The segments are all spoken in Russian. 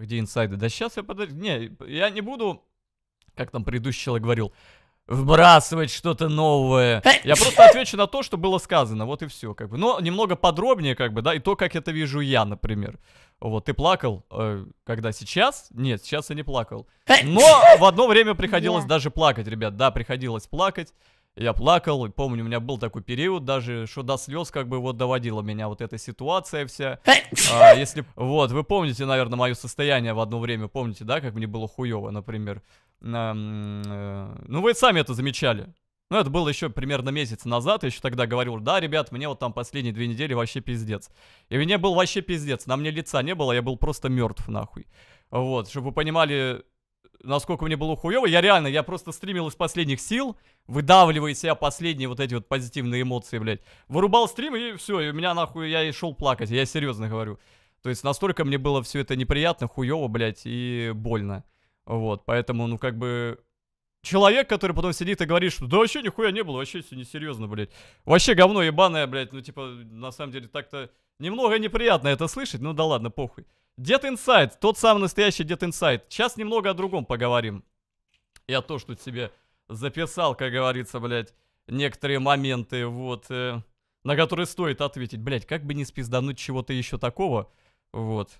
Где инсайды? Да сейчас я подожду. Не, я не буду, как там предыдущий человек говорил, вбрасывать что-то новое. Я просто отвечу на то, что было сказано, вот и все, как бы. Но немного подробнее, как бы, да, и то, как это вижу я, например. Вот, ты плакал, э, когда сейчас? Нет, сейчас я не плакал. Но в одно время приходилось даже плакать, ребят, да, приходилось плакать. Я плакал, и помню, у меня был такой период даже, что до слез как бы вот доводила меня вот эта ситуация вся. А, если, вот, вы помните, наверное, мое состояние в одно время, помните, да, как мне было хуево, например. Э, ну, вы сами это замечали. Ну, это было еще примерно месяц назад, я еще тогда говорил, да, ребят, мне вот там последние две недели вообще пиздец. И мне был вообще пиздец, на мне лица не было, я был просто мертв, нахуй. Вот, чтобы вы понимали, насколько мне было хуево. Я реально, я просто стримил из последних сил, выдавливая из себя последние вот эти вот позитивные эмоции, блядь. Вырубал стрим и все, и у меня нахуй, я и шел плакать, я серьезно говорю. То есть настолько мне было все это неприятно, хуево, блядь, и больно. Вот, поэтому, ну как бы... Человек, который потом сидит и говорит, что да вообще нихуя не было, вообще все несерьезно, блядь. Вообще говно ебаное, блядь, ну типа, на самом деле так-то немного неприятно это слышать, ну да ладно, похуй. Дед Inside, тот самый настоящий Дед Inside. Сейчас немного о другом поговорим. Я то, что тебе записал, как говорится, блядь, некоторые моменты, вот, э, на которые стоит ответить. Блядь, как бы не спиздануть чего-то еще такого, вот.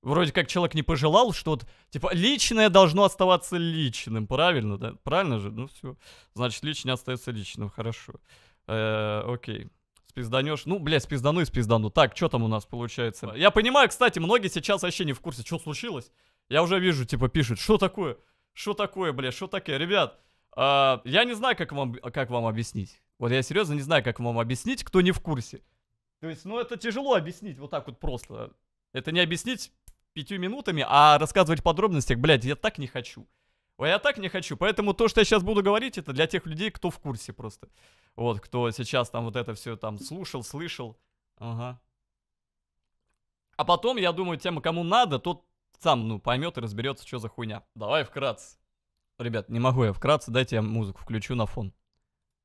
Вроде как человек не пожелал что-то, типа, личное должно оставаться личным, правильно, да? Правильно же? Ну все, значит, личное остается личным, хорошо. Э, окей. Спизданешь. Ну, блядь, спиздану и спиздану. Так, что там у нас получается? Я понимаю, кстати, многие сейчас вообще не в курсе, что случилось. Я уже вижу, типа, пишут, что такое? Что такое, блядь, что такое? Ребят, э, я не знаю, как вам, как вам объяснить. Вот я серьезно не знаю, как вам объяснить, кто не в курсе. То есть, ну, это тяжело объяснить вот так вот просто. Это не объяснить пятью минутами, а рассказывать в подробностях, блядь, я так не хочу. Ой, я так не хочу. Поэтому то, что я сейчас буду говорить, это для тех людей, кто в курсе просто. Вот, кто сейчас там вот это все там слушал, слышал. Ага. А потом, я думаю, тем, кому надо, тот сам, ну, поймет и разберется, что за хуйня. Давай вкратце. Ребят, не могу я вкратце, дайте я музыку включу на фон.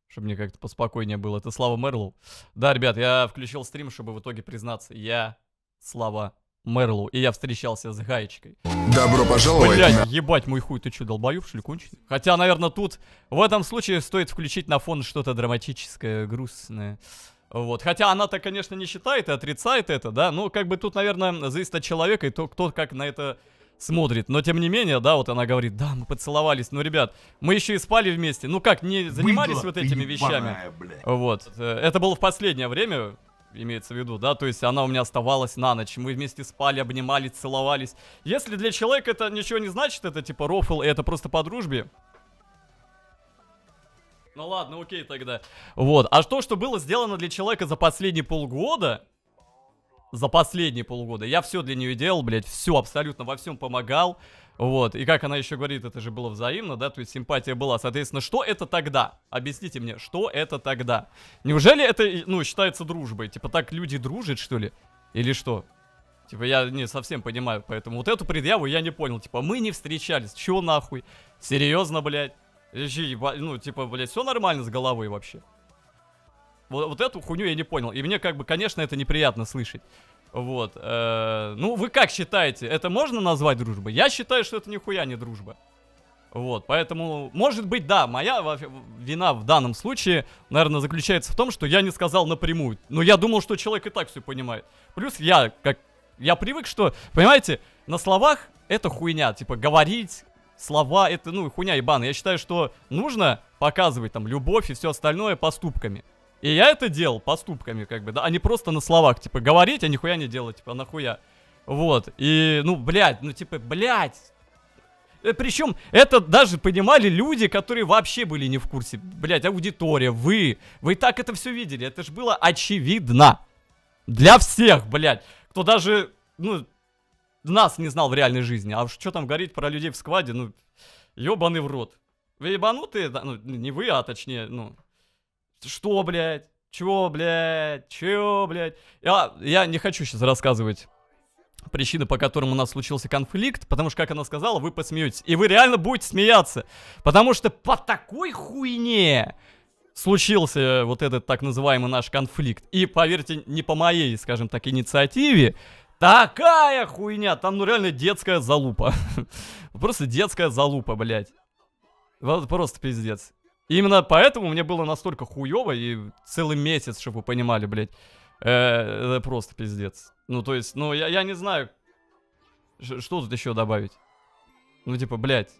Чтобы мне как-то поспокойнее было. Это Слава Мерлоу. Да, ребят, я включил стрим, чтобы в итоге признаться. Я Слава Мерлу, и я встречался с Гаечкой. Добро пожаловать. Блять, ебать мой хуй, ты что, долбоёб, что ли, конченый? Хотя, наверное, тут в этом случае стоит включить на фон что-то драматическое, грустное. Вот, хотя она-то, конечно, не считает и отрицает это, да, ну, как бы тут, наверное, зависит от человека и то, кто как на это смотрит. Но тем не менее, да, вот она говорит, да, мы поцеловались, ну, ребят, мы еще и спали вместе. Ну как, не занимались Быдло, вот этими ебаная, вещами? Блядь. Вот. Э, это было в последнее время имеется в виду, да, то есть она у меня оставалась на ночь, мы вместе спали, обнимались, целовались. Если для человека это ничего не значит, это типа рофл, это просто по дружбе, ну ладно, окей тогда. Вот. А то, что было сделано для человека за последние полгода... За последние полгода. Я все для нее делал, блядь. Все, абсолютно во всем помогал. Вот, и как она еще говорит, это же было взаимно, да, то есть симпатия была. Соответственно, что это тогда? Объясните мне, что это тогда? Неужели это, ну, считается дружбой? Типа так люди дружат, что ли? Или что? Типа я не совсем понимаю, поэтому вот эту предъяву я не понял. Типа мы не встречались, чё нахуй? Серьезно, блядь? Ну, типа, блядь, все нормально с головой вообще? Вот, вот эту хуйню я не понял. И мне, как бы, конечно, это неприятно слышать. Вот. Э, ну, вы как считаете, это можно назвать дружбой? Я считаю, что это нихуя не дружба. Вот, поэтому, может быть, да, моя вина в данном случае, наверное, заключается в том, что я не сказал напрямую. Но я думал, что человек и так все понимает. Плюс я, как, я привык, что, понимаете, на словах это хуйня, типа, говорить, слова, это, ну, хуйня ебаная. Я считаю, что нужно показывать там любовь и все остальное поступками. И я это делал поступками, как бы, да, а не просто на словах, типа, говорить, а нихуя не делать, типа, нахуя. Вот, и, ну, блядь, ну, типа, блядь. Э, Причем это даже понимали люди, которые вообще были не в курсе. Блядь, аудитория, вы, вы так это все видели, это же было очевидно. Для всех, блядь, кто даже, ну, нас не знал в реальной жизни. А что там говорить про людей в скваде, ну, ебаный в рот. Вы ебанутые, ну, не вы, а точнее, ну, что, блядь? Чего, блядь? Чего, блядь? Я, я не хочу сейчас рассказывать причины, по которым у нас случился конфликт, потому что, как она сказала, вы посмеетесь. И вы реально будете смеяться. Потому что по такой хуйне случился вот этот так называемый наш конфликт. И, поверьте, не по моей, скажем так, инициативе, такая хуйня. Там, ну, реально детская залупа. Просто детская залупа, блядь. Вот просто пиздец. И именно поэтому мне было настолько хуево, и целый месяц, чтобы вы понимали, блядь. Э, это просто пиздец. Ну, то есть, ну, я, я не знаю, что тут еще добавить. Ну, типа, блядь,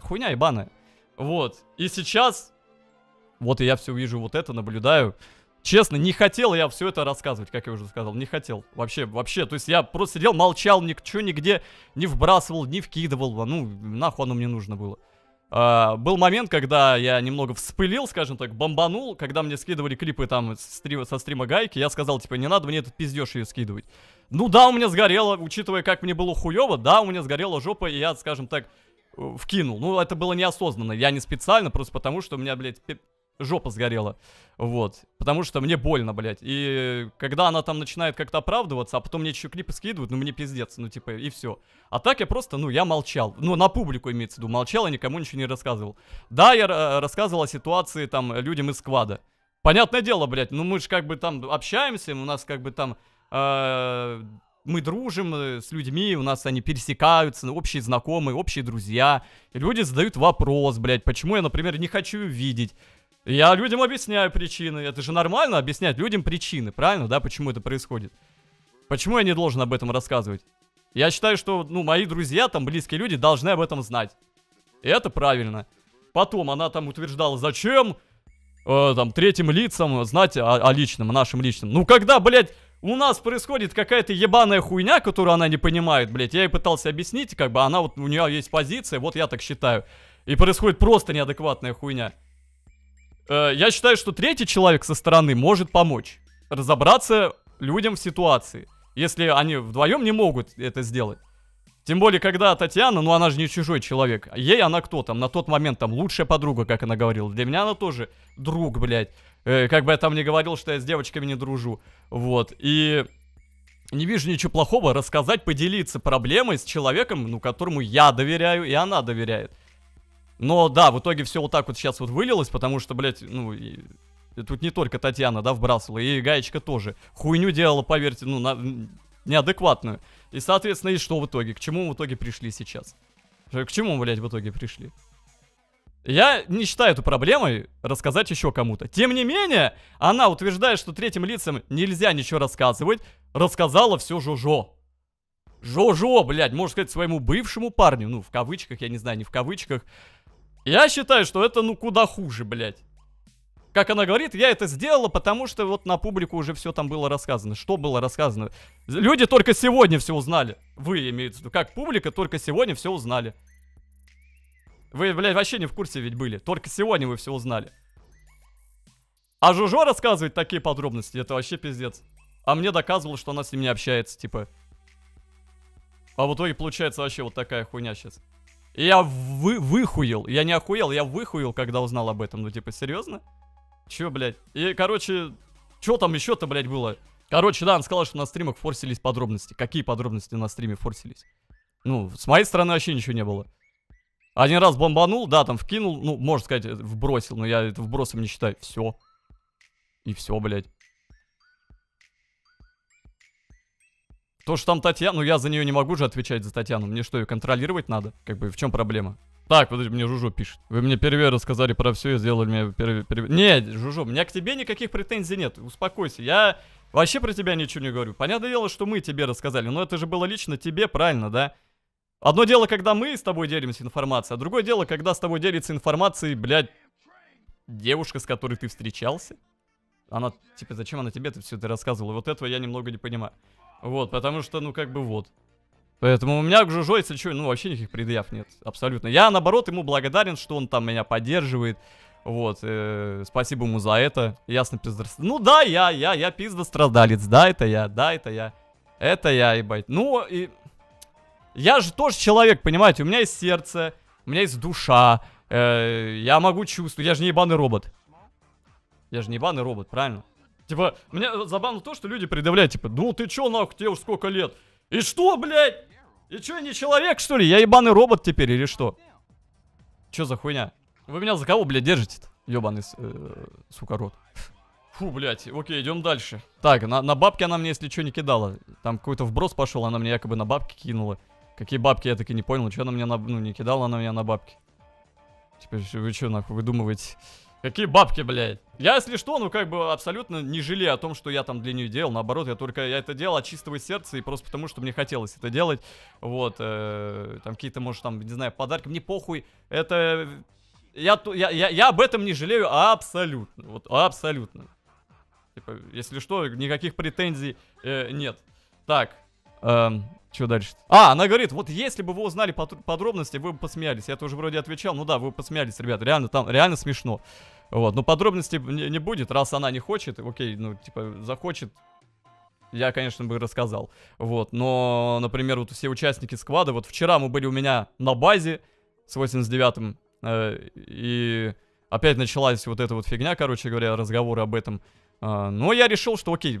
хуйня ебаная. Вот, и сейчас, вот и я все вижу вот это, наблюдаю. Честно, не хотел я все это рассказывать, как я уже сказал, не хотел. Вообще, вообще, то есть я просто сидел, молчал, ничего нигде не вбрасывал, не вкидывал, ну, нахуй оно мне нужно было. Uh, был момент, когда я немного вспылил, скажем так, бомбанул, когда мне скидывали клипы там стри со стрима Гайки, я сказал, типа, не надо мне этот пиздеж ее скидывать. Ну да, у меня сгорело, учитывая, как мне было хуево, да, у меня сгорела жопа, и я, скажем так, э, вкинул. Ну, это было неосознанно, я не специально, просто потому, что у меня, блядь, жопа сгорела. Вот. Потому что мне больно, блядь. И когда она там начинает как-то оправдываться, а потом мне еще клипы скидывают, ну мне пиздец, ну типа, и все. А так я просто, ну, я молчал. Ну, на публику имеется в виду, молчал и никому ничего не рассказывал. Да, я рассказывал о ситуации там людям из сквада. Понятное дело, блядь, ну мы же как бы там общаемся, у нас как бы там... Э, мы дружим э, с людьми, у нас они пересекаются, ну, общие знакомые, общие друзья. люди задают вопрос, блядь, почему я, например, не хочу видеть. Я людям объясняю причины. Это же нормально объяснять людям причины, правильно, да, почему это происходит. Почему я не должен об этом рассказывать? Я считаю, что, ну, мои друзья, там, близкие люди должны об этом знать. И это правильно. Потом она там утверждала, зачем, э, там, третьим лицам знать о, о личном, о нашем личном. Ну, когда, блядь, у нас происходит какая-то ебаная хуйня, которую она не понимает, блядь, я ей пытался объяснить, как бы она вот, у нее есть позиция, вот я так считаю. И происходит просто неадекватная хуйня. Э, я считаю, что третий человек со стороны может помочь разобраться людям в ситуации, если они вдвоем не могут это сделать. Тем более, когда Татьяна, ну она же не чужой человек. А ей она кто там? На тот момент там лучшая подруга, как она говорила. Для меня она тоже друг, блядь. Э, как бы я там не говорил, что я с девочками не дружу. Вот. И не вижу ничего плохого рассказать, поделиться проблемой с человеком, ну, которому я доверяю и она доверяет. Но да, в итоге все вот так вот сейчас вот вылилось, потому что, блядь, ну, и... тут не только Татьяна, да, вбрасывала, и Гаечка тоже. Хуйню делала, поверьте, ну, на... неадекватную. И, соответственно, и что в итоге? К чему в итоге пришли сейчас? Э, к чему, блядь, в итоге пришли? Я не считаю эту проблемой рассказать еще кому-то. Тем не менее, она утверждает, что третьим лицам нельзя ничего рассказывать, рассказала все Жожо. Жожо, блядь, можно сказать, своему бывшему парню, ну, в кавычках, я не знаю, не в кавычках, я считаю, что это ну куда хуже, блядь. Как она говорит, я это сделала, потому что вот на публику уже все там было рассказано. Что было рассказано? Люди только сегодня все узнали. Вы, имеется в виду. Как публика, только сегодня все узнали. Вы, блядь, вообще не в курсе ведь были. Только сегодня вы все узнали. А Жужо рассказывает такие подробности, это вообще пиздец. А мне доказывал, что она с ним не общается, типа. А в итоге получается вообще вот такая хуйня сейчас. Я вы выхуел. Я не охуел, я выхуел, когда узнал об этом. Ну, типа, серьезно? Че, блядь? И, короче, что там еще-то, блядь, было? Короче, да, он сказал, что на стримах форсились подробности. Какие подробности на стриме форсились? Ну, с моей стороны вообще ничего не было. Один раз бомбанул, да, там вкинул, ну, можно сказать, э, вбросил, но я это вбросом не считаю. Все. И все, блядь. То, что там Татьяна, ну я за нее не могу же отвечать за Татьяну. Мне что, ее контролировать надо? Как бы в чем проблема? Так, вот мне Жужу пишет. Вы мне первый рассказали про все и сделали мне первый... Перв... Не, Жужу, у меня к тебе никаких претензий нет. Успокойся, я вообще про тебя ничего не говорю. Понятное дело, что мы тебе рассказали, но это же было лично тебе, правильно, да? Одно дело, когда мы с тобой делимся информацией, а другое дело, когда с тобой делится информацией, блядь, девушка, с которой ты встречался. Она, типа, зачем она тебе это все это рассказывала? Вот этого я немного не понимаю. Вот, потому что, ну, как бы вот. Поэтому у меня к Жужо, если что, ну, вообще никаких предъяв нет, абсолютно. Я, наоборот, ему благодарен, что он там меня поддерживает. Вот, э, спасибо ему за это. Ясно, пиздос... Ну да, я, я, я пизда страдалец. да, это я, да, это я. Это я, ебать. Ну, и... Я же тоже человек, понимаете, у меня есть сердце, у меня есть душа, э, я могу чувствовать, я же не ебаный робот. Я же не ебаный робот, правильно? Типа, меня забавно то, что люди предъявляют, типа, ну ты чё, нахуй, тебе уж сколько лет? И что, блядь? И чё, я не человек, что ли? Я ебаный робот теперь или что? Чё за хуйня? Вы меня за кого, блядь, держите-то? Ёбаный, э, сука, рот. Фу, блядь, окей, идем дальше. Так, на, на бабки она мне, если что, не кидала. Там какой-то вброс пошел, она мне якобы на бабки кинула. Какие бабки, я таки не понял, чё она мне на... Ну, не кидала она меня на бабки. теперь вы что, нахуй, выдумываете? Какие бабки, блядь? Я, если что, ну как бы абсолютно не жалею о том, что я там для нее делал. Наоборот, я только я это делал от чистого сердца и просто потому, что мне хотелось это делать. Вот, э, там какие-то, может, там, не знаю, подарки. Мне похуй. Это... Я, я, я, я об этом не жалею абсолютно. Вот, абсолютно. Типа, если что, никаких претензий э, нет. Так, эм, что дальше? -то? А, она говорит, вот если бы вы узнали подробности, вы бы посмеялись. Я тоже вроде отвечал, ну да, вы посмеялись, ребят, реально там, реально смешно. Вот, но подробностей не, не будет, раз она не хочет, окей, ну, типа, захочет, я, конечно, бы рассказал. Вот, но, например, вот все участники сквада, вот вчера мы были у меня на базе с 89-м, э, и опять началась вот эта вот фигня, короче говоря, разговоры об этом. Э, но я решил, что, окей,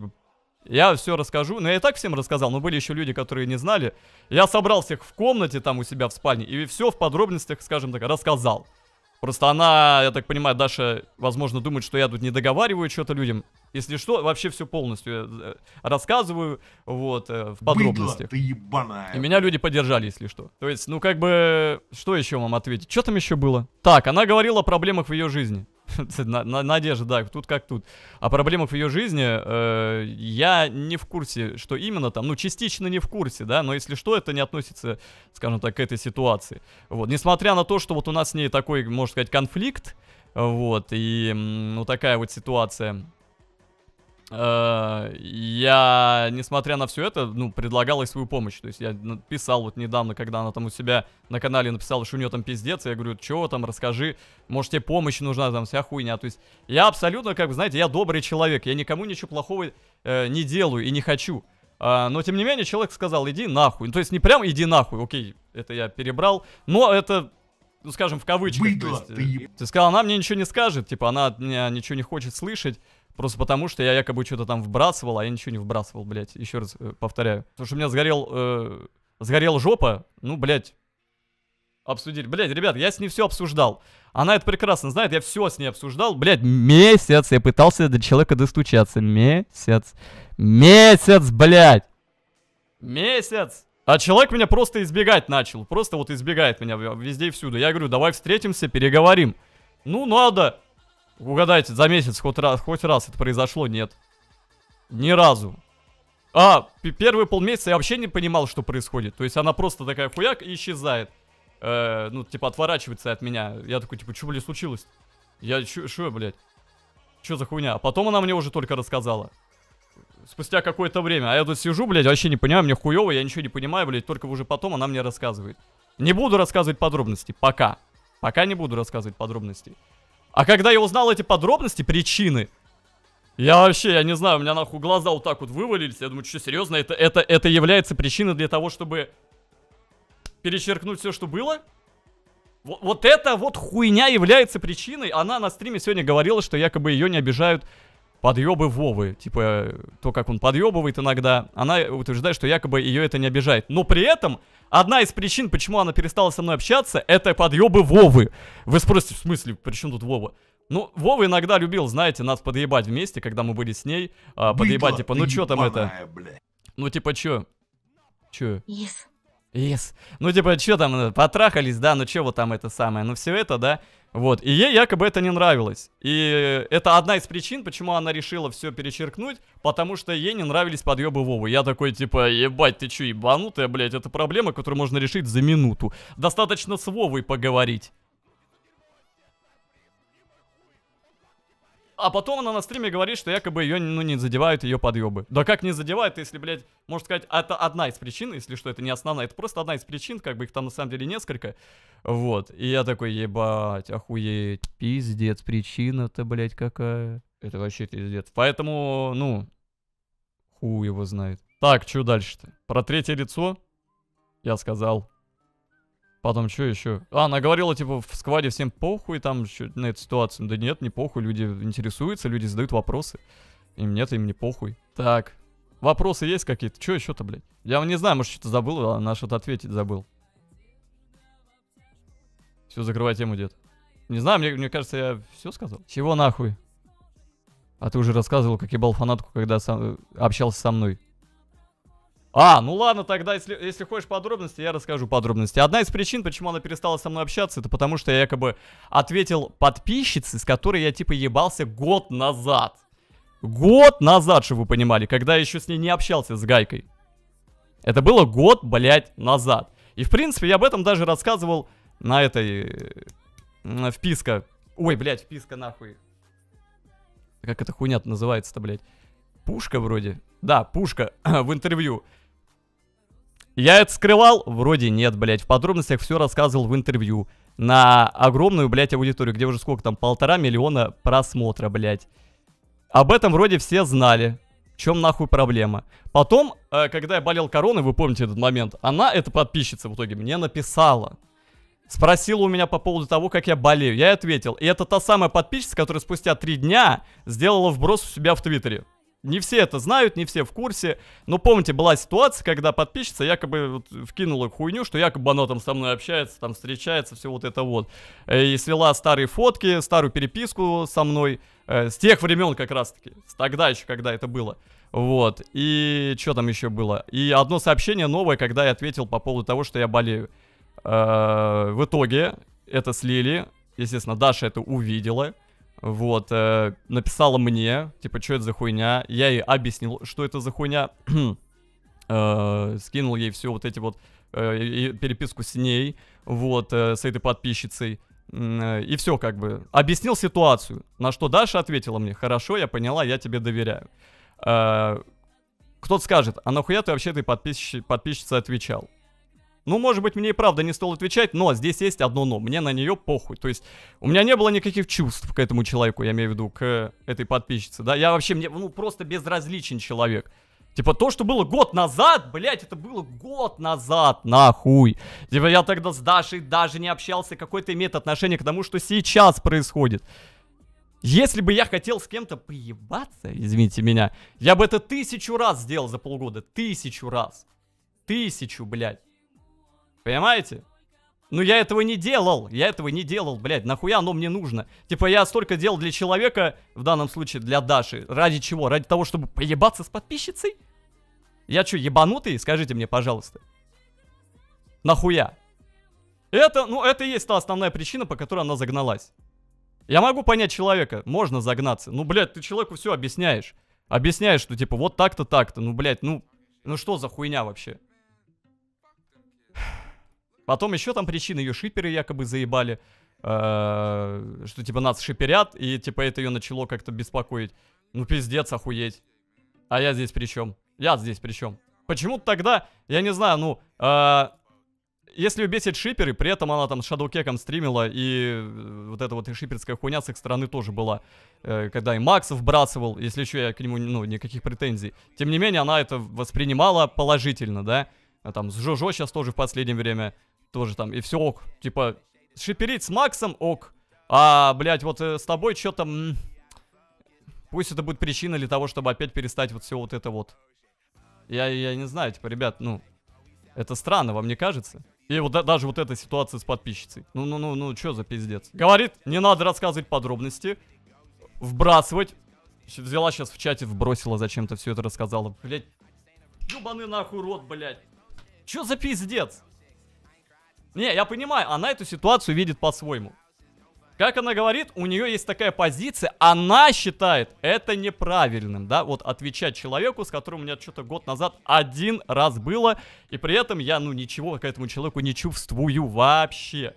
я все расскажу. Но ну, я и так всем рассказал, но были еще люди, которые не знали. Я собрал всех в комнате там у себя в спальне и все в подробностях, скажем так, рассказал. Просто она, я так понимаю, Даша, возможно, думает, что я тут не договариваю что-то людям. Если что, вообще все полностью э, э, рассказываю, вот, э, в подробностях. Быдло ты ебаная. И меня люди поддержали, если что. То есть, ну как бы, что еще вам ответить? Что там еще было? Так, она говорила о проблемах в ее жизни. Надежда, да, тут как тут. О проблемах в ее жизни э, я не в курсе, что именно там, ну, частично не в курсе, да, но если что, это не относится, скажем так, к этой ситуации. Вот, несмотря на то, что вот у нас с ней такой, можно сказать, конфликт, вот, и, ну, такая вот ситуация Э, я, несмотря на все это, ну, предлагал ей свою помощь. То есть я написал вот недавно, когда она там у себя на канале написала, что у нее там пиздец, я говорю, чего там, расскажи, может тебе помощь нужна, там вся хуйня. То есть я абсолютно, как бы, знаете, я добрый человек, я никому ничего плохого э, не делаю и не хочу. Э, но, тем не менее, человек сказал, иди нахуй. Ну, то есть не прям иди нахуй, окей, это я перебрал, но это ну, скажем, в кавычках. Быдло, то есть, э, ты... ты сказал, она мне ничего не скажет, типа, она от меня ничего не хочет слышать, Просто потому, что я якобы что-то там вбрасывал, а я ничего не вбрасывал, блядь. Еще раз э, повторяю. Потому что у меня сгорел... Э, сгорел жопа, ну, блядь. обсудить, Блядь, ребят, я с ней все обсуждал. Она это прекрасно знает, я все с ней обсуждал. Блядь, месяц я пытался до человека достучаться. Месяц. Месяц, блядь. Месяц. А человек меня просто избегать начал. Просто вот избегает меня везде и всюду. Я говорю, давай встретимся, переговорим. Ну, надо. Угадайте, за месяц хоть раз, хоть раз это произошло, нет. Ни разу. А, первые полмесяца я вообще не понимал, что происходит. То есть она просто такая хуяк и исчезает. Э, ну, типа, отворачивается от меня. Я такой, типа, что, блин, случилось? Я, что, блядь? Что за хуйня? А потом она мне уже только рассказала. Спустя какое-то время. А я тут сижу, блядь, вообще не понимаю, мне хуёво, я ничего не понимаю, блядь. Только уже потом она мне рассказывает. Не буду рассказывать подробности. Пока. Пока не буду рассказывать подробности. А когда я узнал эти подробности, причины, я вообще, я не знаю, у меня нахуй глаза вот так вот вывалились. Я думаю, что серьезно, это, это, это является причиной для того, чтобы перечеркнуть все, что было? Вот, вот эта вот хуйня является причиной. Она на стриме сегодня говорила, что якобы ее не обижают подъебы Вовы. Типа, то, как он подъебывает иногда. Она утверждает, что якобы ее это не обижает. Но при этом, одна из причин, почему она перестала со мной общаться, это подъебы Вовы. Вы спросите, в смысле, при чем тут Вова? Ну, Вова иногда любил, знаете, нас подъебать вместе, когда мы были с ней. А, подъебать, типа, ну чё там это? Ну, типа, чё? Чё? Yes. Yes. Ну, типа, что там, э, потрахались, да, ну чего вот там это самое, ну все это, да. Вот, и ей якобы это не нравилось. И э, это одна из причин, почему она решила все перечеркнуть, потому что ей не нравились подъебы Вовы. Я такой, типа, ебать, ты че, ебанутая, блядь, это проблема, которую можно решить за минуту. Достаточно с Вовой поговорить. А потом она на стриме говорит, что якобы ее ну, не задевают ее подъебы. Да как не задевают, если, блядь, можно сказать, это одна из причин, если что, это не основная, это просто одна из причин, как бы их там на самом деле несколько. Вот. И я такой, ебать, охуеть, пиздец, причина-то, блядь, какая. Это вообще пиздец. Поэтому, ну, ху его знает. Так, что дальше-то? Про третье лицо я сказал Потом, что еще? А, она говорила, типа, в скваде всем похуй там на эту ситуацию. Да нет, не похуй, люди интересуются, люди задают вопросы. Им нет, им не похуй. Так, вопросы есть какие-то? Что еще-то, блядь? Я не знаю, может, что-то забыл, а она что-то ответить забыл. Все, закрывай тему, дед. Не знаю, мне, мне кажется, я все сказал. Чего нахуй? А ты уже рассказывал, как ебал фанатку, когда сам, э, общался со мной. А, ну ладно, тогда, если, если хочешь подробности, я расскажу подробности. Одна из причин, почему она перестала со мной общаться, это потому что я якобы ответил подписчице, с которой я типа ебался год назад. Год назад, чтобы вы понимали, когда я еще с ней не общался с Гайкой. Это было год, блядь, назад. И, в принципе, я об этом даже рассказывал на этой... На вписка. Ой, блядь, вписка нахуй. Как эта хуйня называется-то, блядь? Пушка вроде. Да, пушка в интервью. Я это скрывал? Вроде нет, блядь. В подробностях все рассказывал в интервью. На огромную, блядь, аудиторию, где уже сколько там, полтора миллиона просмотра, блядь. Об этом вроде все знали. В чем нахуй проблема? Потом, э, когда я болел короной, вы помните этот момент, она, эта подписчица в итоге, мне написала. Спросила у меня по поводу того, как я болею. Я ответил. И это та самая подписчица, которая спустя три дня сделала вброс у себя в Твиттере. Не все это знают, не все в курсе. Но помните, была ситуация, когда подписчица якобы вот вкинула хуйню, что якобы она там со мной общается, там встречается, все вот это вот. Э, и свела старые фотки, старую переписку со мной. Э, с тех времен как раз-таки. Тогда еще, когда это было. Вот. И что там еще было? И одно сообщение новое, когда я ответил по поводу того, что я болею. Э, в итоге это слили. Естественно, Даша это увидела. Вот, э, написала мне, типа, что это за хуйня. Я ей объяснил, что это за хуйня. э, скинул ей все вот эти вот э, переписку с ней, вот, э, с этой подписчицей. Э, и все, как бы. Объяснил ситуацию. На что Даша ответила мне: Хорошо, я поняла, я тебе доверяю. Э, кто-то скажет, а нахуя ты вообще этой подписчи- подписчице отвечал? Ну, может быть, мне и правда не стоило отвечать, но здесь есть одно но. Мне на нее похуй. То есть, у меня не было никаких чувств к этому человеку, я имею в виду, к этой подписчице, да. Я вообще, мне, ну, просто безразличен человек. Типа, то, что было год назад, блядь, это было год назад, нахуй. Типа, я тогда с Дашей даже не общался, какое-то имеет отношение к тому, что сейчас происходит. Если бы я хотел с кем-то поебаться, извините меня, я бы это тысячу раз сделал за полгода. Тысячу раз. Тысячу, блядь. Понимаете? Ну я этого не делал, я этого не делал, блядь, нахуя оно мне нужно? Типа я столько делал для человека, в данном случае для Даши, ради чего? Ради того, чтобы поебаться с подписчицей? Я что, ебанутый? Скажите мне, пожалуйста. Нахуя? Это, ну это и есть та основная причина, по которой она загналась. Я могу понять человека, можно загнаться. Ну, блядь, ты человеку все объясняешь. Объясняешь, что типа вот так-то, так-то. Ну, блядь, ну, ну что за хуйня вообще? Потом еще там причины, ее шиперы якобы заебали, э, что типа нас шиперят, и типа это ее начало как-то беспокоить. Ну пиздец, охуеть. А я здесь при чем? Я здесь при чем? Почему -то тогда, я не знаю, ну, э, если бесит шиперы, при этом она там с шадоукеком стримила, и э, вот эта вот шиперская хуйня с их стороны тоже была, э, когда и Макс вбрасывал, если еще я к нему, ну, никаких претензий. Тем не менее, она это воспринимала положительно, да? А там с Жожо сейчас тоже в последнее время тоже там, и все ок. Типа, шиперить с Максом ок. А, блядь, вот э, с тобой что-то... Пусть это будет причина для того, чтобы опять перестать вот все вот это вот. Я, я не знаю, типа, ребят, ну... Это странно, вам не кажется? И вот да, даже вот эта ситуация с подписчицей. Ну-ну-ну-ну, что за пиздец? Говорит, не надо рассказывать подробности. Вбрасывать. Взяла сейчас в чате, вбросила зачем-то все это рассказала. Блять. Ёбаны нахуй рот, блять. Чё за пиздец? Не, я понимаю, она эту ситуацию видит по-своему. Как она говорит, у нее есть такая позиция, она считает это неправильным, да, вот отвечать человеку, с которым у меня что-то год назад один раз было, и при этом я, ну, ничего к этому человеку не чувствую вообще.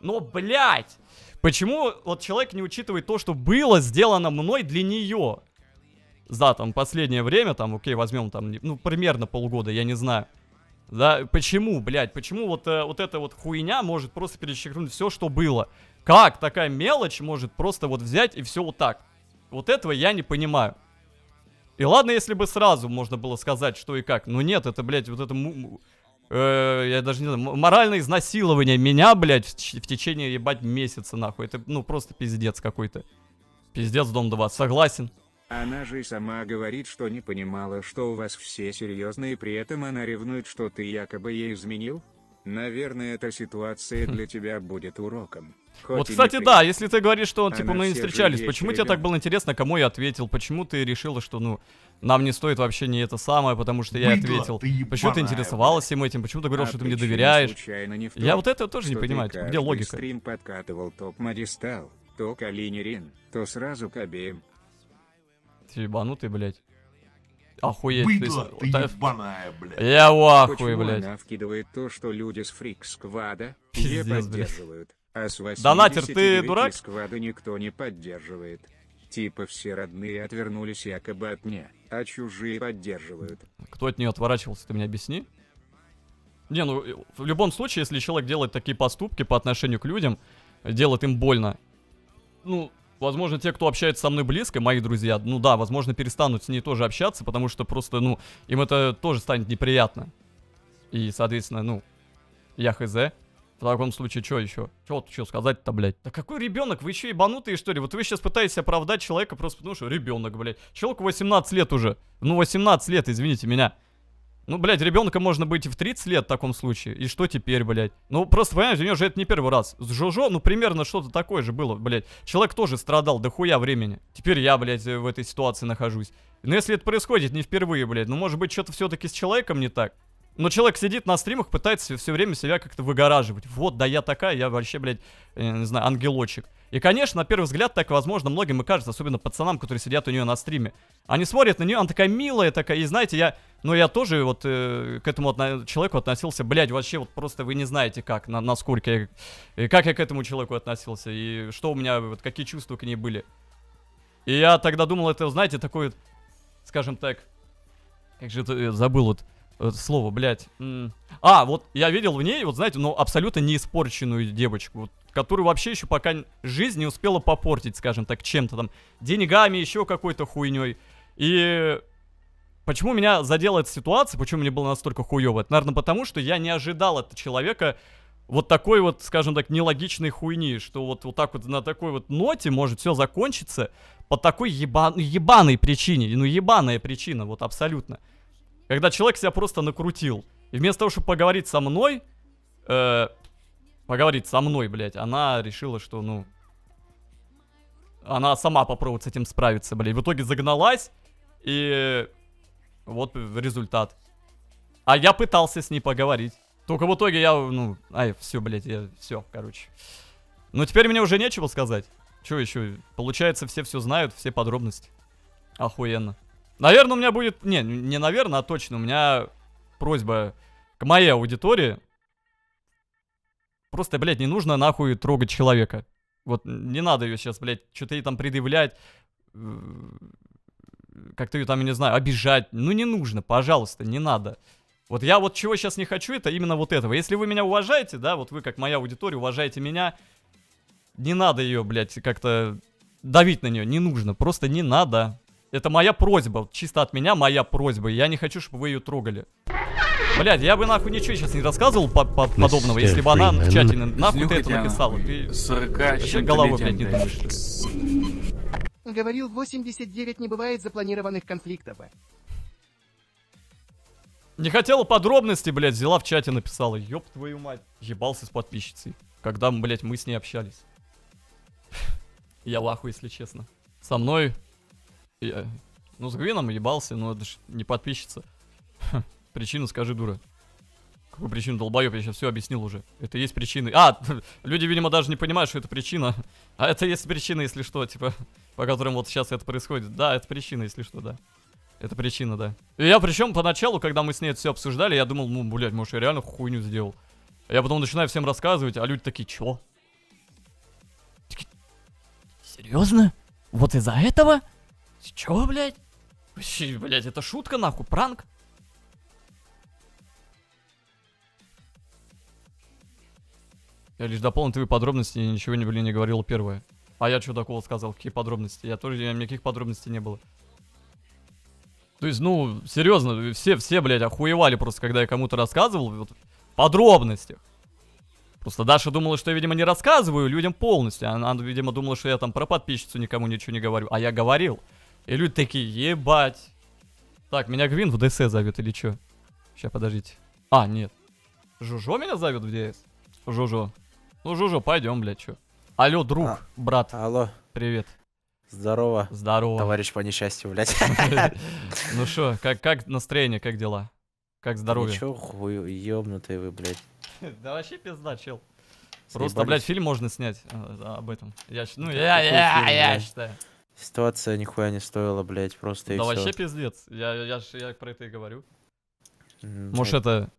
Но, блядь, почему вот человек не учитывает то, что было сделано мной для нее? За, там, последнее время, там, окей, возьмем, там, ну, примерно полгода, я не знаю. Да, почему, блядь, почему вот, э, вот эта вот хуйня может просто перечеркнуть все, что было? Как такая мелочь может просто вот взять и все вот так? Вот этого я не понимаю. И ладно, если бы сразу можно было сказать, что и как. Но нет, это, блядь, вот это... Э, я даже не знаю, моральное изнасилование меня, блядь, в, в течение, ебать, месяца, нахуй. Это, ну, просто пиздец какой-то. Пиздец, Дом 2. Согласен. Она же и сама говорит, что не понимала, что у вас все серьезные, при этом она ревнует, что ты якобы ей изменил? Наверное, эта ситуация хм. для тебя будет уроком. Хоть вот, кстати, да, если ты говоришь, что, типа, мы не встречались, почему тебе так было интересно, кому я ответил? Почему ты решила, что, ну, нам не стоит вообще не это самое, потому что я ответил? Ты почему ты интересовалась им этим? Почему ты говорил, а что ты мне доверяешь? Не том, я вот это тоже не понимаю, типа, где логика? стрим подкатывал то Мадистал, то Калинерин, то сразу к обеим. Ты ебанутый, блядь. Охуеть. Быдло, ты, ты ебаная, блядь. Я в ахуе, блядь. она вкидывает то, что люди с фрик сквада не поддерживают. А с 80 ты дурак? сквада никто не поддерживает. Типа все родные отвернулись якобы от меня, а чужие поддерживают. Кто от нее отворачивался, ты мне объясни? Не, ну, э, в любом случае, если человек делает такие поступки по отношению к людям, делает им больно, ну, Возможно, те, кто общается со мной близко, мои друзья, ну да, возможно, перестанут с ней тоже общаться, потому что просто, ну, им это тоже станет неприятно. И, соответственно, ну, я хз. В таком случае, что еще? Чего тут что сказать-то, блядь? Да какой ребенок? Вы еще ебанутые, что ли? Вот вы сейчас пытаетесь оправдать человека просто потому, ну, что ребенок, блядь. Человеку 18 лет уже. Ну, 18 лет, извините меня. Ну, блядь, ребенка можно быть и в 30 лет в таком случае. И что теперь, блядь? Ну, просто, понимаешь, у нее же это не первый раз. С Жужо, ну, примерно что-то такое же было, блядь. Человек тоже страдал до хуя времени. Теперь я, блядь, в этой ситуации нахожусь. Но если это происходит не впервые, блядь, ну, может быть, что-то все-таки с человеком не так. Но человек сидит на стримах, пытается все время себя как-то выгораживать. Вот, да я такая, я вообще, блядь, э, не знаю, ангелочек. И, конечно, на первый взгляд так, возможно, многим и кажется, особенно пацанам, которые сидят у нее на стриме. Они смотрят на нее, она такая милая такая, и знаете, я... Ну, я тоже вот э, к этому отно человеку относился, блядь, вообще вот просто вы не знаете как, на насколько я... И э, как я к этому человеку относился, и что у меня, вот какие чувства к ней были. И я тогда думал, это, знаете, такой, скажем так... Как же это, э, забыл вот... Э, слово, блядь. А, вот я видел в ней, вот знаете, ну, абсолютно не испорченную девочку, вот, которую вообще еще пока жизнь не успела попортить, скажем так, чем-то там, деньгами, еще какой-то хуйней. И почему меня задела эта ситуация, почему мне было настолько хуево? Это, наверное, потому что я не ожидал от человека вот такой вот, скажем так, нелогичной хуйни, что вот, вот так вот на такой вот ноте может все закончиться по такой еба... ебаной причине, ну ебаная причина, вот абсолютно. Когда человек себя просто накрутил. И вместо того, чтобы поговорить со мной... Э, поговорить со мной, блядь, она решила, что, ну... Она сама попробует с этим справиться, блядь. В итоге загналась, и... Вот результат. А я пытался с ней поговорить. Только в итоге я, ну... Ай, все, блядь, я... Все, короче. Но теперь мне уже нечего сказать. Че еще? Получается, все все знают, все подробности. Охуенно. Наверное, у меня будет... Не, не наверное, а точно. У меня просьба к моей аудитории. Просто, блядь, не нужно нахуй трогать человека. Вот не надо ее сейчас, блядь, что-то ей там предъявлять. Э, как-то ее там, я не знаю, обижать. Ну не нужно, пожалуйста, не надо. Вот я вот чего сейчас не хочу, это именно вот этого. Если вы меня уважаете, да, вот вы как моя аудитория, уважаете меня, не надо ее, блядь, как-то давить на нее, не нужно, просто не надо. Это моя просьба, чисто от меня моя просьба. Я не хочу, чтобы вы ее трогали. Блядь, я бы нахуй ничего сейчас не рассказывал по -по подобного, если бы она тщательно чате нахуй ты это написала. Ты 40 вообще головой, блядь, не думаешь. Говорил, 89 не бывает запланированных конфликтов. Не хотела подробности, блядь, взяла в чате, написала. Ёб твою мать. Ебался с подписчицей. Когда, блядь, мы с ней общались. Я лаху, если честно. Со мной я... Ну, с Гвином ебался, но это ж не подписчица. Причину скажи, дура. Какую причину, долбоеб? Я сейчас все объяснил уже. Это есть причины. А, люди, видимо, даже не понимают, что это причина. А это есть причина, если что, типа, по которым вот сейчас это происходит. Да, это причина, если что, да. Это причина, да. И я причем поначалу, когда мы с ней это все обсуждали, я думал, ну, блядь, может, я реально хуйню сделал. А я потом начинаю всем рассказывать, а люди такие, чё? Серьезно? Вот из-за этого? Чё, блядь? блядь, это шутка, нахуй, пранк? Я лишь дополнил твои подробности и ничего не, блин, не говорил первое. А я что такого сказал? Какие подробности? Я тоже, я, никаких подробностей не было. То есть, ну, серьезно, все, все, блядь, охуевали просто, когда я кому-то рассказывал вот, подробностях. Просто Даша думала, что я, видимо, не рассказываю людям полностью. Она, видимо, думала, что я там про подписчицу никому ничего не говорю. А я говорил. И люди такие, ебать. Так, меня Гвин в ДС зовет или что? Сейчас, подождите. А, нет. Жужо меня зовет в ДС? Жужо. Ну, Жужо, пойдем, блядь, что? Алло, друг, а, брат. Алло. Привет. Здорово. Здорово. Товарищ по несчастью, блядь. Ну что, как, настроение, как дела? Как здоровье? Ничего, хуй, ёбнутые вы, блядь. Да вообще пизда, чел. Просто, блядь, фильм можно снять а, об этом. Я, ну, я, я, я считаю. Ситуация нихуя не стоила, блядь, просто Да вообще пиздец, я, я, ж- я про это и говорю. Может это...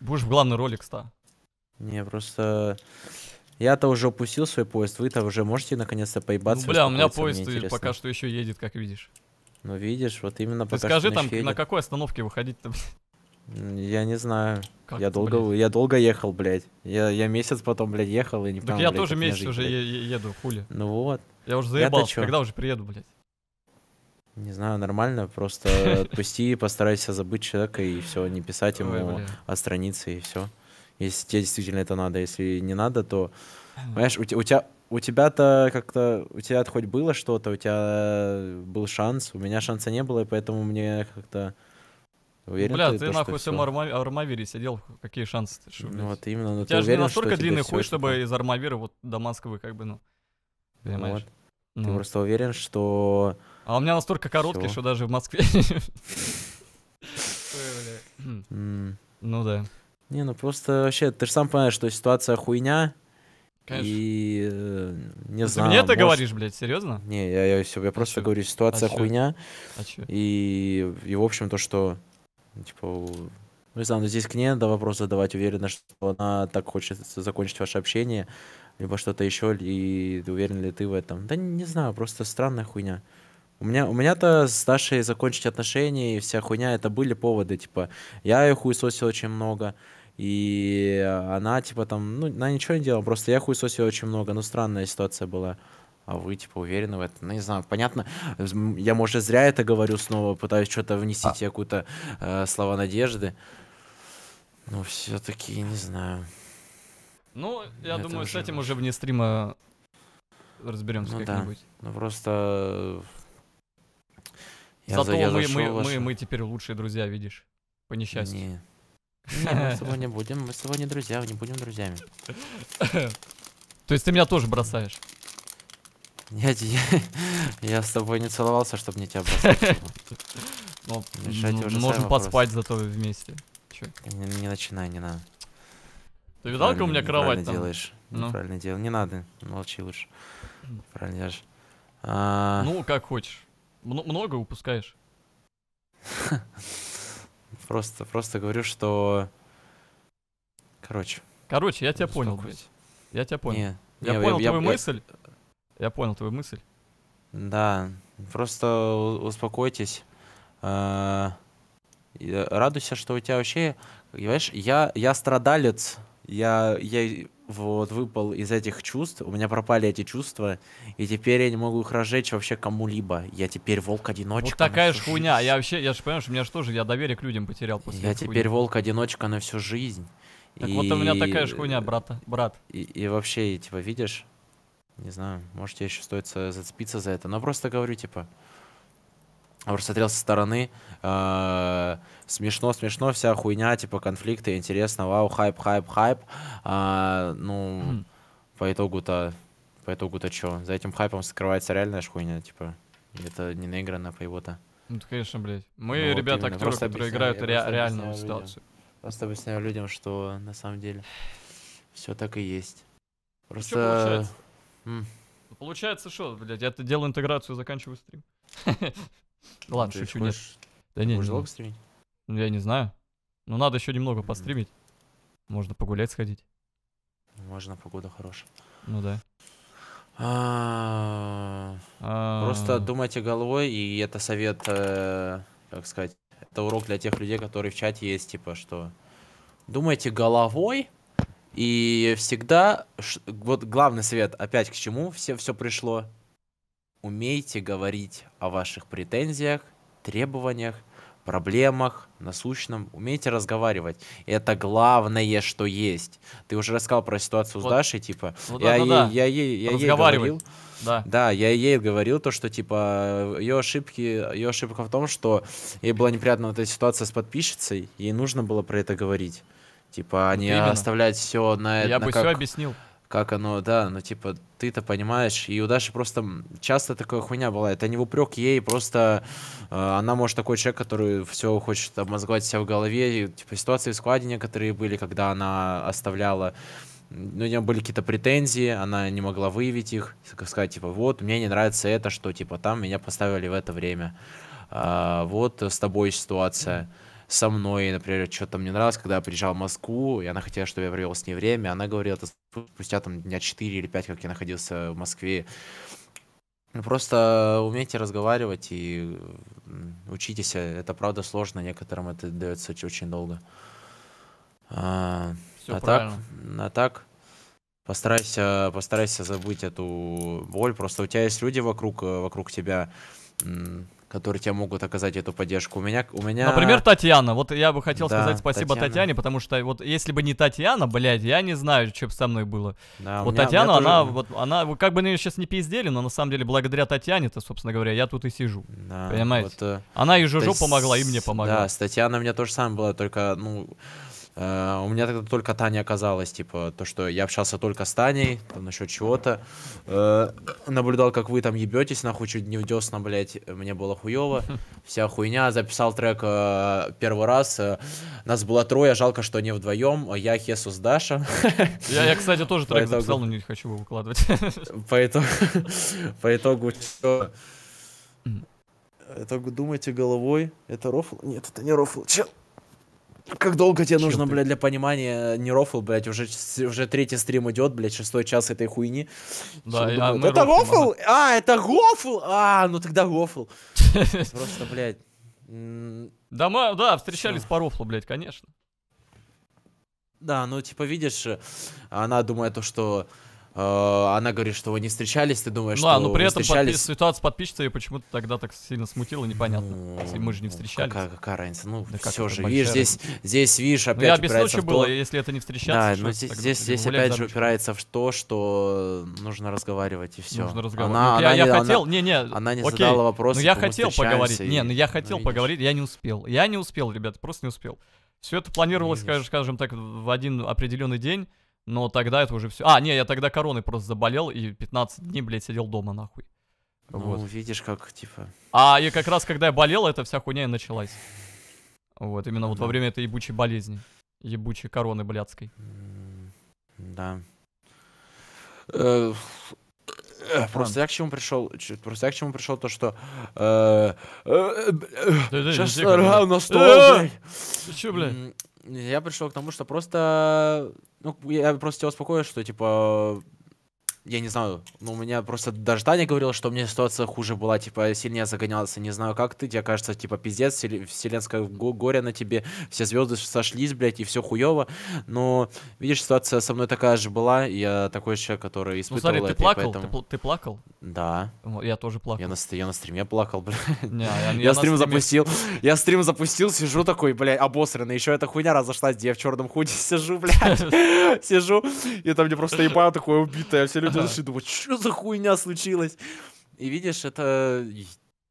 Будешь в главный ролик ста? Не, просто... Я-то уже упустил свой поезд, вы-то уже можете наконец-то поебаться. Ну, бля, у меня поезд пока что еще едет, как видишь. Ну, видишь, вот именно Ты пока скажи что там, на какой остановке выходить-то, блядь. Я не знаю. Как я это, долго, я долго ехал, блядь. Я, я месяц потом, блядь, ехал и не понял. Так я блядь, тоже месяц жить, уже блядь. еду, хули. Ну вот. Я уже заебался, когда уже приеду, блядь. Не знаю, нормально, просто отпусти, постарайся забыть человека и все, не писать ему о странице и все. Если тебе действительно это надо, если не надо, то, понимаешь, у, у тебя у тебя-то как-то, у тебя хоть было что-то, у тебя был шанс, у меня шанса не было, и поэтому мне как-то Уверен, Бля, ты, ты нахуй все арма... армавире сидел, какие шансы ты шубить? Ну вот именно, но ну У тебя ты же не настолько длинный хуй, чтобы из армавира вот до Москвы как бы, ну, ну понимаешь? Вот. Ну. Ты просто уверен, что... А у меня настолько короткий, Всё. что даже в Москве... Хм. Ну да. Не, ну просто вообще, ты же сам понимаешь, что ситуация хуйня. Конечно. И э, не ну знаю. Ты мне это может... говоришь, блядь, серьезно? Не, я, я, я, я просто а говорю, ситуация а хуйня. А и, и, в общем, то, что Типа, ну, не знаю, но здесь к ней надо вопрос задавать. Уверена, что она так хочет закончить ваше общение, либо что-то еще, и уверен ли ты в этом? Да не знаю, просто странная хуйня. У меня, у меня-то с Дашей закончить отношения и вся хуйня, это были поводы, типа, я ее хуесосил очень много, и она, типа, там, ну, она ничего не делала, просто я хуесосил очень много, ну, странная ситуация была а вы, типа, уверены в этом? Ну, не знаю, понятно. Я, может, зря это говорю снова, пытаюсь что-то внести а. какую-то э, слова надежды. Но все-таки, не знаю. Ну, я это думаю, уже... с этим уже вне стрима разберемся ну, как-нибудь. Да. Ну, просто... Э, я Зато за, я мы, мы, ваш... мы, мы теперь лучшие друзья, видишь? По несчастью. Не. Не, мы с тобой не будем, мы с тобой не друзья, не будем друзьями. То есть ты меня тоже бросаешь? Нет, я, я с тобой не целовался, чтобы не тебя бросать. Ну, ну, можем поспать зато вместе. Не начинай, не надо. Ты видал, как у меня кровать там? делаешь. Ну. Правильно дело. Не надо, молчи лучше. Правильно, а. Ну, как хочешь. Много упускаешь. Просто, просто говорю, что... Короче. Короче, я тебя понял, блядь. Я тебя понял. я понял твою мысль. Я понял твою мысль. Да, просто успокойтесь. Э, радуйся, что у тебя вообще... Понимаешь, я, я страдалец, я, я вот выпал из этих чувств, у меня пропали эти чувства, и теперь я не могу их разжечь вообще кому-либо. Я теперь волк-одиночка. Вот такая же хуйня. Я вообще, я же понимаю, что у меня же тоже, я доверие к людям потерял после Я теперь волк-одиночка на всю жизнь. Так и... вот у меня такая же хуйня, брата, брат. И, и вообще, типа, видишь, не знаю, может, тебе еще стоит зацепиться за это. Но просто говорю, типа, просто смотрел со стороны, э, смешно, смешно, вся хуйня, типа, конфликты, интересно, вау, хайп, хайп, хайп. А, ну, по итогу-то, по итогу-то что? За этим хайпом скрывается реальная хуйня, типа, это не наиграно по его-то. Ну, конечно, блядь. Мы, ну, ребята, актеры, просто которые играют ре- реальную ситуацию. Просто объясняю людям, что на самом деле все так и есть. А просто... Mm. Получается, что, блядь, я это делаю интеграцию, заканчиваю стрим. Ладно, шучу, нет. Да не, Можно долго стримить? Ну, я не знаю. Ну, надо еще немного постримить. Можно погулять сходить. Можно, погода хорошая. Ну да. А, а. Просто думайте головой, и это совет, э, как сказать, это урок для тех людей, которые в чате есть, типа, что думайте головой, и всегда, вот главный совет, опять к чему все, все пришло, умейте говорить о ваших претензиях, требованиях, проблемах, насущном, умейте разговаривать. Это главное, что есть. Ты уже рассказал про ситуацию вот. с Дашей, типа, ну, да, я, да, ну ей, да. я, ей, я ей говорил, да. да, я ей говорил то, что, типа, ее ошибки, ее ошибка в том, что ей была неприятна вот эта ситуация с подписчицей, ей нужно было про это говорить. Типа, а вот не именно. оставлять все на это. Я на бы как... все объяснил как оно, да, ну, типа, ты-то понимаешь, и у Даши просто часто такая хуйня была, это не в упрек ей, просто э, она, может, такой человек, который все хочет обмозгать себя в голове, и, типа, ситуации в складе некоторые были, когда она оставляла, ну, у нее были какие-то претензии, она не могла выявить их, сказать, типа, вот, мне не нравится это, что, типа, там меня поставили в это время, а, вот с тобой ситуация, mm со мной, например, что-то мне нравилось, когда я приезжал в Москву, и она хотела, чтобы я провел с ней время, она говорила, это спустя там дня 4 или 5, как я находился в Москве, ну, Просто умейте разговаривать и учитесь. Э, это правда сложно, некоторым это дается очень долго. А, Все а так, а так постарайся, постарайся забыть эту боль. Просто у тебя есть люди вокруг, э, вокруг тебя, которые тебе могут оказать эту поддержку. У меня, у меня... Например, Татьяна. Вот я бы хотел да, сказать спасибо Татьяна. Татьяне, потому что вот если бы не Татьяна, блядь, я не знаю, что бы со мной было. Да, вот меня, Татьяна, она, тоже... вот она, как бы на нее сейчас не пиздели, но на самом деле благодаря Татьяне-то, собственно говоря, я тут и сижу. Да, понимаете? Вот, э, она и Жужу есть... помогла, и мне помогла. Да, с Татьяной у меня тоже самое было, только, ну, Э, у меня тогда только Таня оказалась, типа, то, что я общался только с Таней, там насчет чего-то. Uh, наблюдал, как вы там ебетесь, нахуй, чуть не в десна, блядь, мне было хуево. Вся хуйня, записал трек uh, первый раз. Нас было трое, жалко, что не вдвоем. Я, Хесус, Даша. Я, я кстати, тоже трек итогу... записал, но не хочу его выкладывать. По итогу... По итогу все. Итогу думайте головой. Это рофл? Нет, это не рофл, чел. Как долго тебе Чем нужно, ты? блядь, для понимания нерофл, блядь, уже, уже третий стрим идет, блядь, шестой час этой хуйни. Да, я, а это гофл? А, это гофл? А, ну тогда гофл. Просто, блядь. Да, мы, да, встречались по рофлу, блядь, конечно. Да, ну типа видишь, она думает то, что а, она говорит, что вы не встречались, ты думаешь, ну, а, что а, ну, но при этом встречались... ситуация с подписчицей почему-то тогда так сильно смутила, непонятно. Ну, если мы же не встречались. Какая, какая разница? Ну, да все же, видишь, здесь, здесь, видишь, опять ну, я объясню, что было, то... если это не встречаться. Да, но ну, здесь, здесь, здесь опять же упирается в то, что нужно разговаривать и все. Нужно разговаривать. Она, ну, она, я, не, хотел, она, не, не, она не окей. задала вопрос. но ну, я хотел поговорить, и... не, ну, я хотел ну, поговорить, я не успел. Я не успел, ребят, просто не успел. Все это планировалось, скажем так, в один определенный день. Но тогда это уже все. А, не, я тогда короной просто заболел и 15 дней, блядь, сидел дома, нахуй. Ну, видишь, как, типа... А, и как раз, когда я болел, эта вся хуйня и началась. Вот, именно да. вот во время этой ебучей болезни. Ебучей короны блядской. Да. Э, э, просто я к чему пришел, просто я к чему пришел то, что сейчас на стол, блядь. Ты чё, блядь? я пришел к тому, что просто... Ну, я просто тебя успокою, что, типа, я не знаю, ну, у меня просто даже Таня говорила, что мне ситуация хуже была, типа, сильнее загонялся, не знаю, как ты, тебе кажется, типа, пиздец, вселенское горе на тебе, все звезды сошлись, блядь, и все хуево, но, видишь, ситуация со мной такая же была, я такой человек, который ну, испытывал ну, смотри, это, ты плакал, поэтому... ты, ты плакал? Да. Я тоже плакал. Я на, я на стриме плакал, блядь. Не, я, я, я стрим стриме... запустил, я стрим запустил, сижу такой, блядь, обосранный, еще эта хуйня разошлась, где я в черном худе сижу, блядь, сижу, и там мне просто ебало такое убитое, все люди души, думаю, что за хуйня случилась? И видишь, это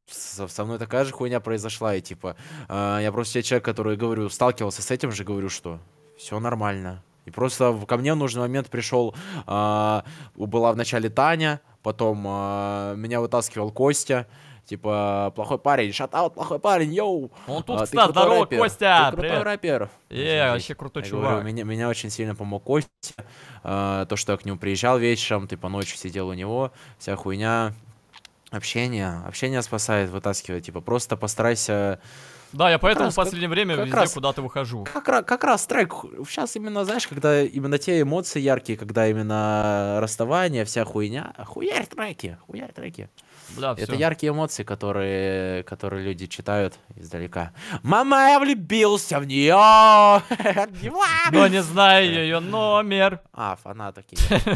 со, мной такая же хуйня произошла, и типа, а, я просто я человек, который, говорю, сталкивался с этим же, говорю, что все нормально. И просто ко мне в нужный момент пришел, э, а, была вначале Таня, потом а, меня вытаскивал Костя, Типа, плохой парень, шатаут, плохой парень, йоу! Он тут, а, кстати, здорово, рэпер. Костя! Ты крутой привет. рэпер. Э, вообще крутой я чувак. Говорю, меня, меня очень сильно помог Костя. А, то, что я к нему приезжал вечером, ты по типа, ночи сидел у него, вся хуйня. Общение, общение спасает, вытаскивает. Типа, просто постарайся... Да, я поэтому как в последнее раз, время как везде куда-то выхожу. Как, как, как раз страйк Сейчас именно, знаешь, когда именно те эмоции яркие, когда именно расставание, вся хуйня. Хуярь треки, хуярь треки. Да, Это все. яркие эмоции, которые, которые люди читают издалека. Мама, я влюбился в нее! Но не знаю ее номер. А, фанаты такие.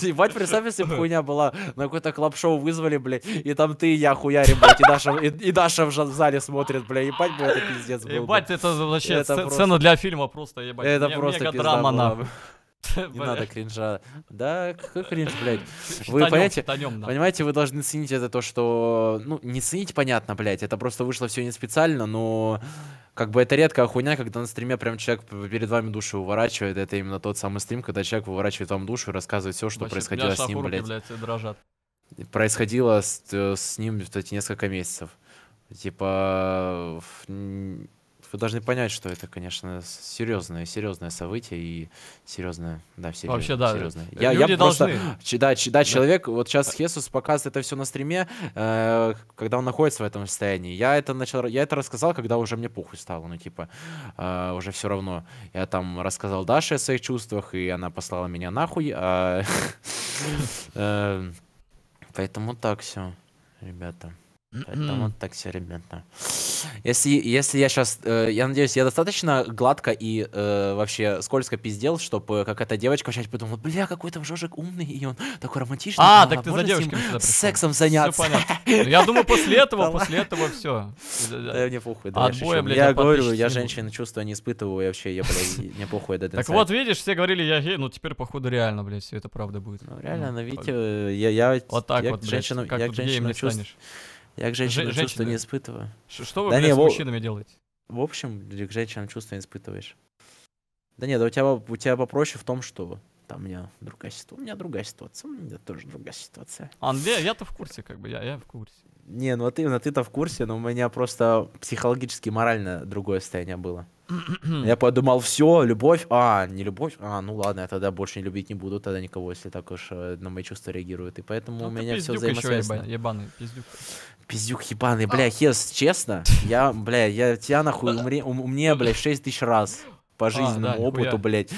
Ебать, представь, если бы хуйня была, на какой то клаб-шоу вызвали, блядь, и там ты и я хуярим, блядь, и Даша, и, и Даша в зале смотрит, блядь, ебать, бля, это пиздец был. Ебать, это вообще это сцена просто... для фильма просто, ебать. Это Мне, просто мега драма, нахуй. Не надо кринжа. Да, какой кринж, блядь. Вы понимаете, понимаете, вы должны ценить это то, что... Ну, не ценить, понятно, блядь, это просто вышло все не специально, но... Как бы это редкая хуйня, когда на стриме прям человек перед вами душу выворачивает. Это именно тот самый стрим, когда человек выворачивает вам душу и рассказывает все, что происходило с ним, блядь. дрожат. Происходило с, э, с ним, кстати, несколько месяцев. Типа вы должны понять, что это, конечно, серьезное, серьезное событие и серьезное, да, серьезное. Вообще, да. Серьезное. Э, люди я должны. просто, ч, да, ч, да, человек, вот сейчас Хесус показывает это все на стриме, э, когда он находится в этом состоянии. Я это начал, я это рассказал, когда уже мне похуй стало, ну типа э, уже все равно. Я там рассказал Даше о своих чувствах, и она послала меня нахуй. А, э, поэтому так все, ребята. Поэтому м-м. так все, ребята. Если, если я сейчас... Э, я надеюсь, я достаточно гладко и э, вообще скользко пиздел, чтобы э, как эта девочка сейчас подумала, бля, какой там Жожик умный, и он такой романтичный. А, так ты за девочкой с сексом заняться. Ну, я думаю, после этого, после этого все. Да мне похуй, да. А я говорю, я женщин чувства не испытываю, вообще, я, блядь, не похуй. Так вот, видишь, все говорили, я гей, ну теперь, походу, реально, блядь, все это правда будет. Ну, реально, ну, видите, я... Вот так вот, блядь, как тут геем не станешь. Я к женщинам Ж- чувства не испытываю. Ш- что вы, да блядь, не, с мужчинами в... делаете? В общем, к женщинам чувства не испытываешь. Да нет, да у тебя, у тебя попроще в том, что там у меня другая ситуация, у меня другая ситуация, у меня тоже другая ситуация. А, ну, я, я-то в курсе, как бы, я, я в курсе. Не, ну а ты, ну, ты-то в курсе, но у меня просто психологически, морально другое состояние было. Я подумал, все, любовь, а, не любовь, а, ну ладно, я тогда больше не любить не буду, тогда никого, если так уж э, на мои чувства реагирует. И поэтому ну, у меня все взаимосвязано. Еще, ебаный, пиздюк. Пиздюк ебаный, бля, а. Хес, честно, я, бля, я тебя нахуй умре, ум, мне, бля, 6 тысяч раз по жизненному а, да, опыту, нихуя. блядь.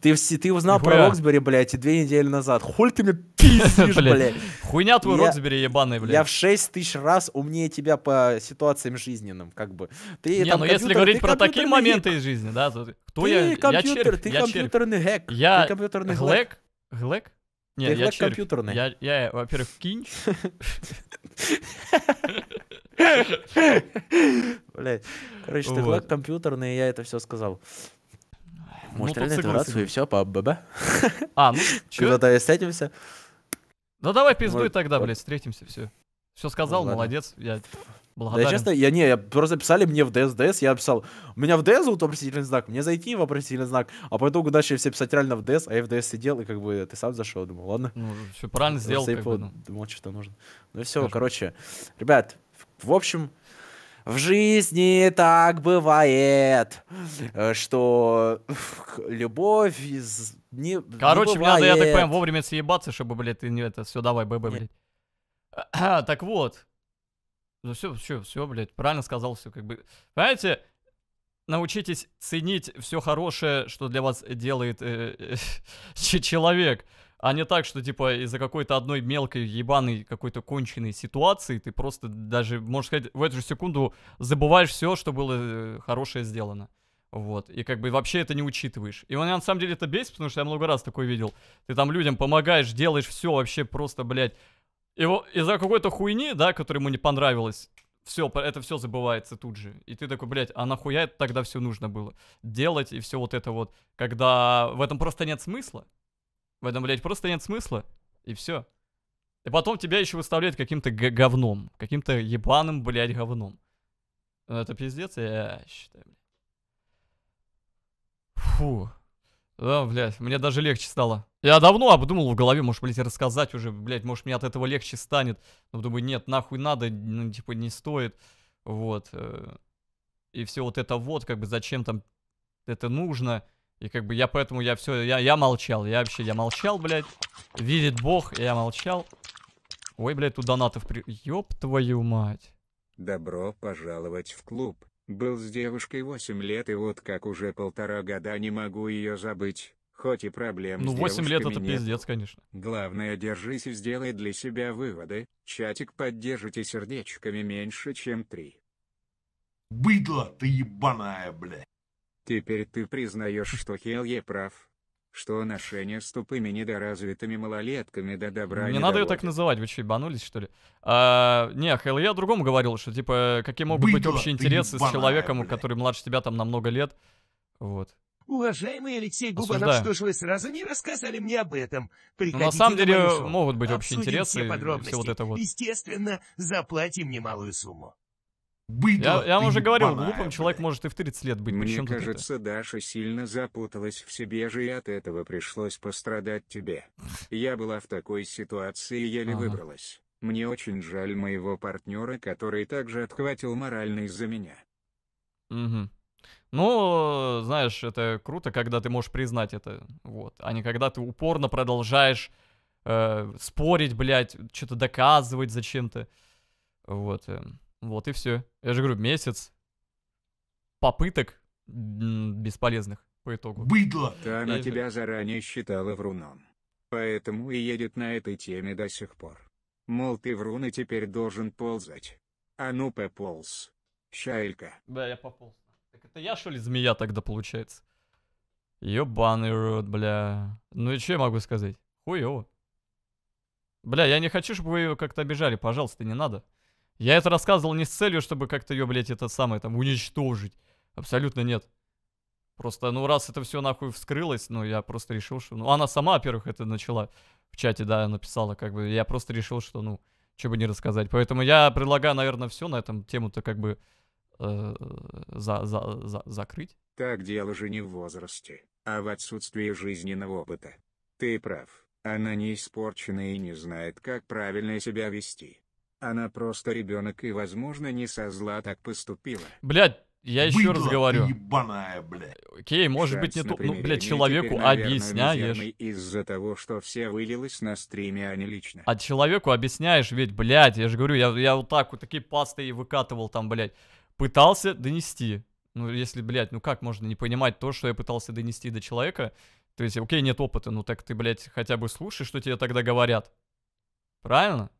Ты, ты узнал нихуя. про Роксбери, блядь, и две недели назад. Хуй ты мне пиздишь, блядь. Хуйня твой Роксбери ебаный, блядь. Я в 6 тысяч раз умнее тебя по ситуациям жизненным, как бы. Ты, Не, там, ну если говорить про такие моменты из жизни, да, то кто ты я? Компьютер, я червь, ты я компьютерный червь. хэк. Я ты компьютерный глэк. Глэк? Нет, ты я червь. компьютерный. Я, я во-первых, кинч. Блять. Короче, ты глэк компьютерный, я это все сказал. Ну, Может, реально эту рацию и все по ББ? А, ну чё? Куда-то встретимся. Ну давай пиздуй тогда, блядь, встретимся, все. Все сказал, молодец, я благодарен. Да, честно, я не, я просто писали мне в ДС, ДС, я писал, у меня в ДС зовут вопросительный знак, мне зайти вопросительный знак, а по итогу начали все писать реально в ДС, а я в ДС сидел, и как бы ты сам зашел, думал, ладно. Ну, все правильно э, сделал. как бы, ну. Думал, что нужно. Ну и все, короче, ребят, в общем, в жизни так бывает, э, что любовь из... не Короче, не бывает. надо, я так понимаю, вовремя съебаться, чтобы, блядь, ты не это... Все, давай, ББ, блядь. Э, так вот. Ну все, все, все, блядь, правильно сказал, все как бы... Понимаете, научитесь ценить все хорошее, что для вас делает э, э, человек. А не так, что типа из-за какой-то одной мелкой ебаной какой-то конченной ситуации ты просто даже, можно сказать, в эту же секунду забываешь все, что было э, хорошее сделано. Вот. И как бы вообще это не учитываешь. И он на самом деле это бесит, потому что я много раз такое видел. Ты там людям помогаешь, делаешь все вообще просто, блядь. вот из-за какой-то хуйни, да, которая ему не понравилась, все, это все забывается тут же. И ты такой, блядь, а нахуя это тогда все нужно было делать и все вот это вот, когда в этом просто нет смысла. В этом, блядь, просто нет смысла. И все. И потом тебя еще выставляют каким-то говном. Каким-то ебаным, блядь, говном. Ну, это пиздец, я считаю, блядь. Фу. Да, блядь, мне даже легче стало. Я давно обдумал в голове, может, блядь, рассказать уже, блядь, может, мне от этого легче станет. Но думаю, нет, нахуй надо, ну, типа, не стоит. Вот. Э, и все вот это вот, как бы, зачем там это нужно. И как бы я поэтому, я все, я, я молчал. Я вообще, я молчал, блядь. Видит бог, я молчал. Ой, блядь, тут донатов при... Ёб твою мать. Добро пожаловать в клуб. Был с девушкой 8 лет, и вот как уже полтора года не могу ее забыть. Хоть и проблем Ну, 8 лет это нет. пиздец, конечно. Главное, держись и сделай для себя выводы. Чатик поддержите сердечками меньше, чем три. Быдло ты ебаная, бля. Теперь ты признаешь, что Хелье прав. Что отношения с тупыми недоразвитыми малолетками до добра не, не надо ее так называть, вы что, ебанулись, что ли? А, не, Хэл, я другому говорил, что, типа, какие могут Быдло, быть общие интересы ебаная, с человеком, блядь. который младше тебя там на много лет. Вот. Уважаемый Алексей Губанов, что ж вы сразу не рассказали мне об этом? Приходите ну, Но на самом деле на могут быть общие интересы все и все вот это вот. Естественно, заплатим немалую сумму. Быдло, я, я вам уже говорил, балабра. глупым человек может и в 30 лет быть. Мне кажется, это? Даша сильно запуталась в себе же, и от этого пришлось пострадать тебе. Я была в такой ситуации и еле ага. выбралась. Мне очень жаль моего партнера, который также отхватил моральный из-за меня. Угу. Ну, знаешь, это круто, когда ты можешь признать это, вот, а не когда ты упорно продолжаешь э, спорить, блядь, что-то доказывать зачем-то, вот. Э. Вот и все. Я же говорю, месяц попыток бесполезных по итогу. Быдло! Да, она Я тебя заранее считала вруном. Поэтому и едет на этой теме до сих пор. Мол, ты врун и теперь должен ползать. А ну пополз. Шалька. Да, я пополз. Так это я, что ли, змея тогда получается? Ёбаный рот, бля. Ну и что я могу сказать? Хуёво. Бля, я не хочу, чтобы вы ее как-то обижали, пожалуйста, не надо. Я это рассказывал не с целью, чтобы как-то ее, блядь, это самое там уничтожить. Абсолютно нет. Просто, ну, раз это все нахуй вскрылось, ну, я просто решил, что... Ну, она сама, во-первых, это начала в чате, да, написала, как бы. Я просто решил, что, ну, чего бы не рассказать. Поэтому я предлагаю, наверное, все на этом тему-то как бы э, за, за, за, закрыть. Так дело же не в возрасте, а в отсутствии жизненного опыта. Ты прав, она не испорчена и не знает, как правильно себя вести. Она просто ребенок и, возможно, не со зла так поступила. Блядь, я еще раз говорю. Ебаная, блядь. Окей, может Шанс быть, не то. Ну, блядь, человеку теперь, объясняешь. Из-за того, что все вылилось на стриме, а не лично. А человеку объясняешь, ведь, блядь, я же говорю, я, я вот так вот такие пасты и выкатывал там, блядь. Пытался донести. Ну, если, блядь, ну как можно не понимать то, что я пытался донести до человека? То есть, окей, нет опыта, ну так ты, блядь, хотя бы слушай, что тебе тогда говорят. Правильно?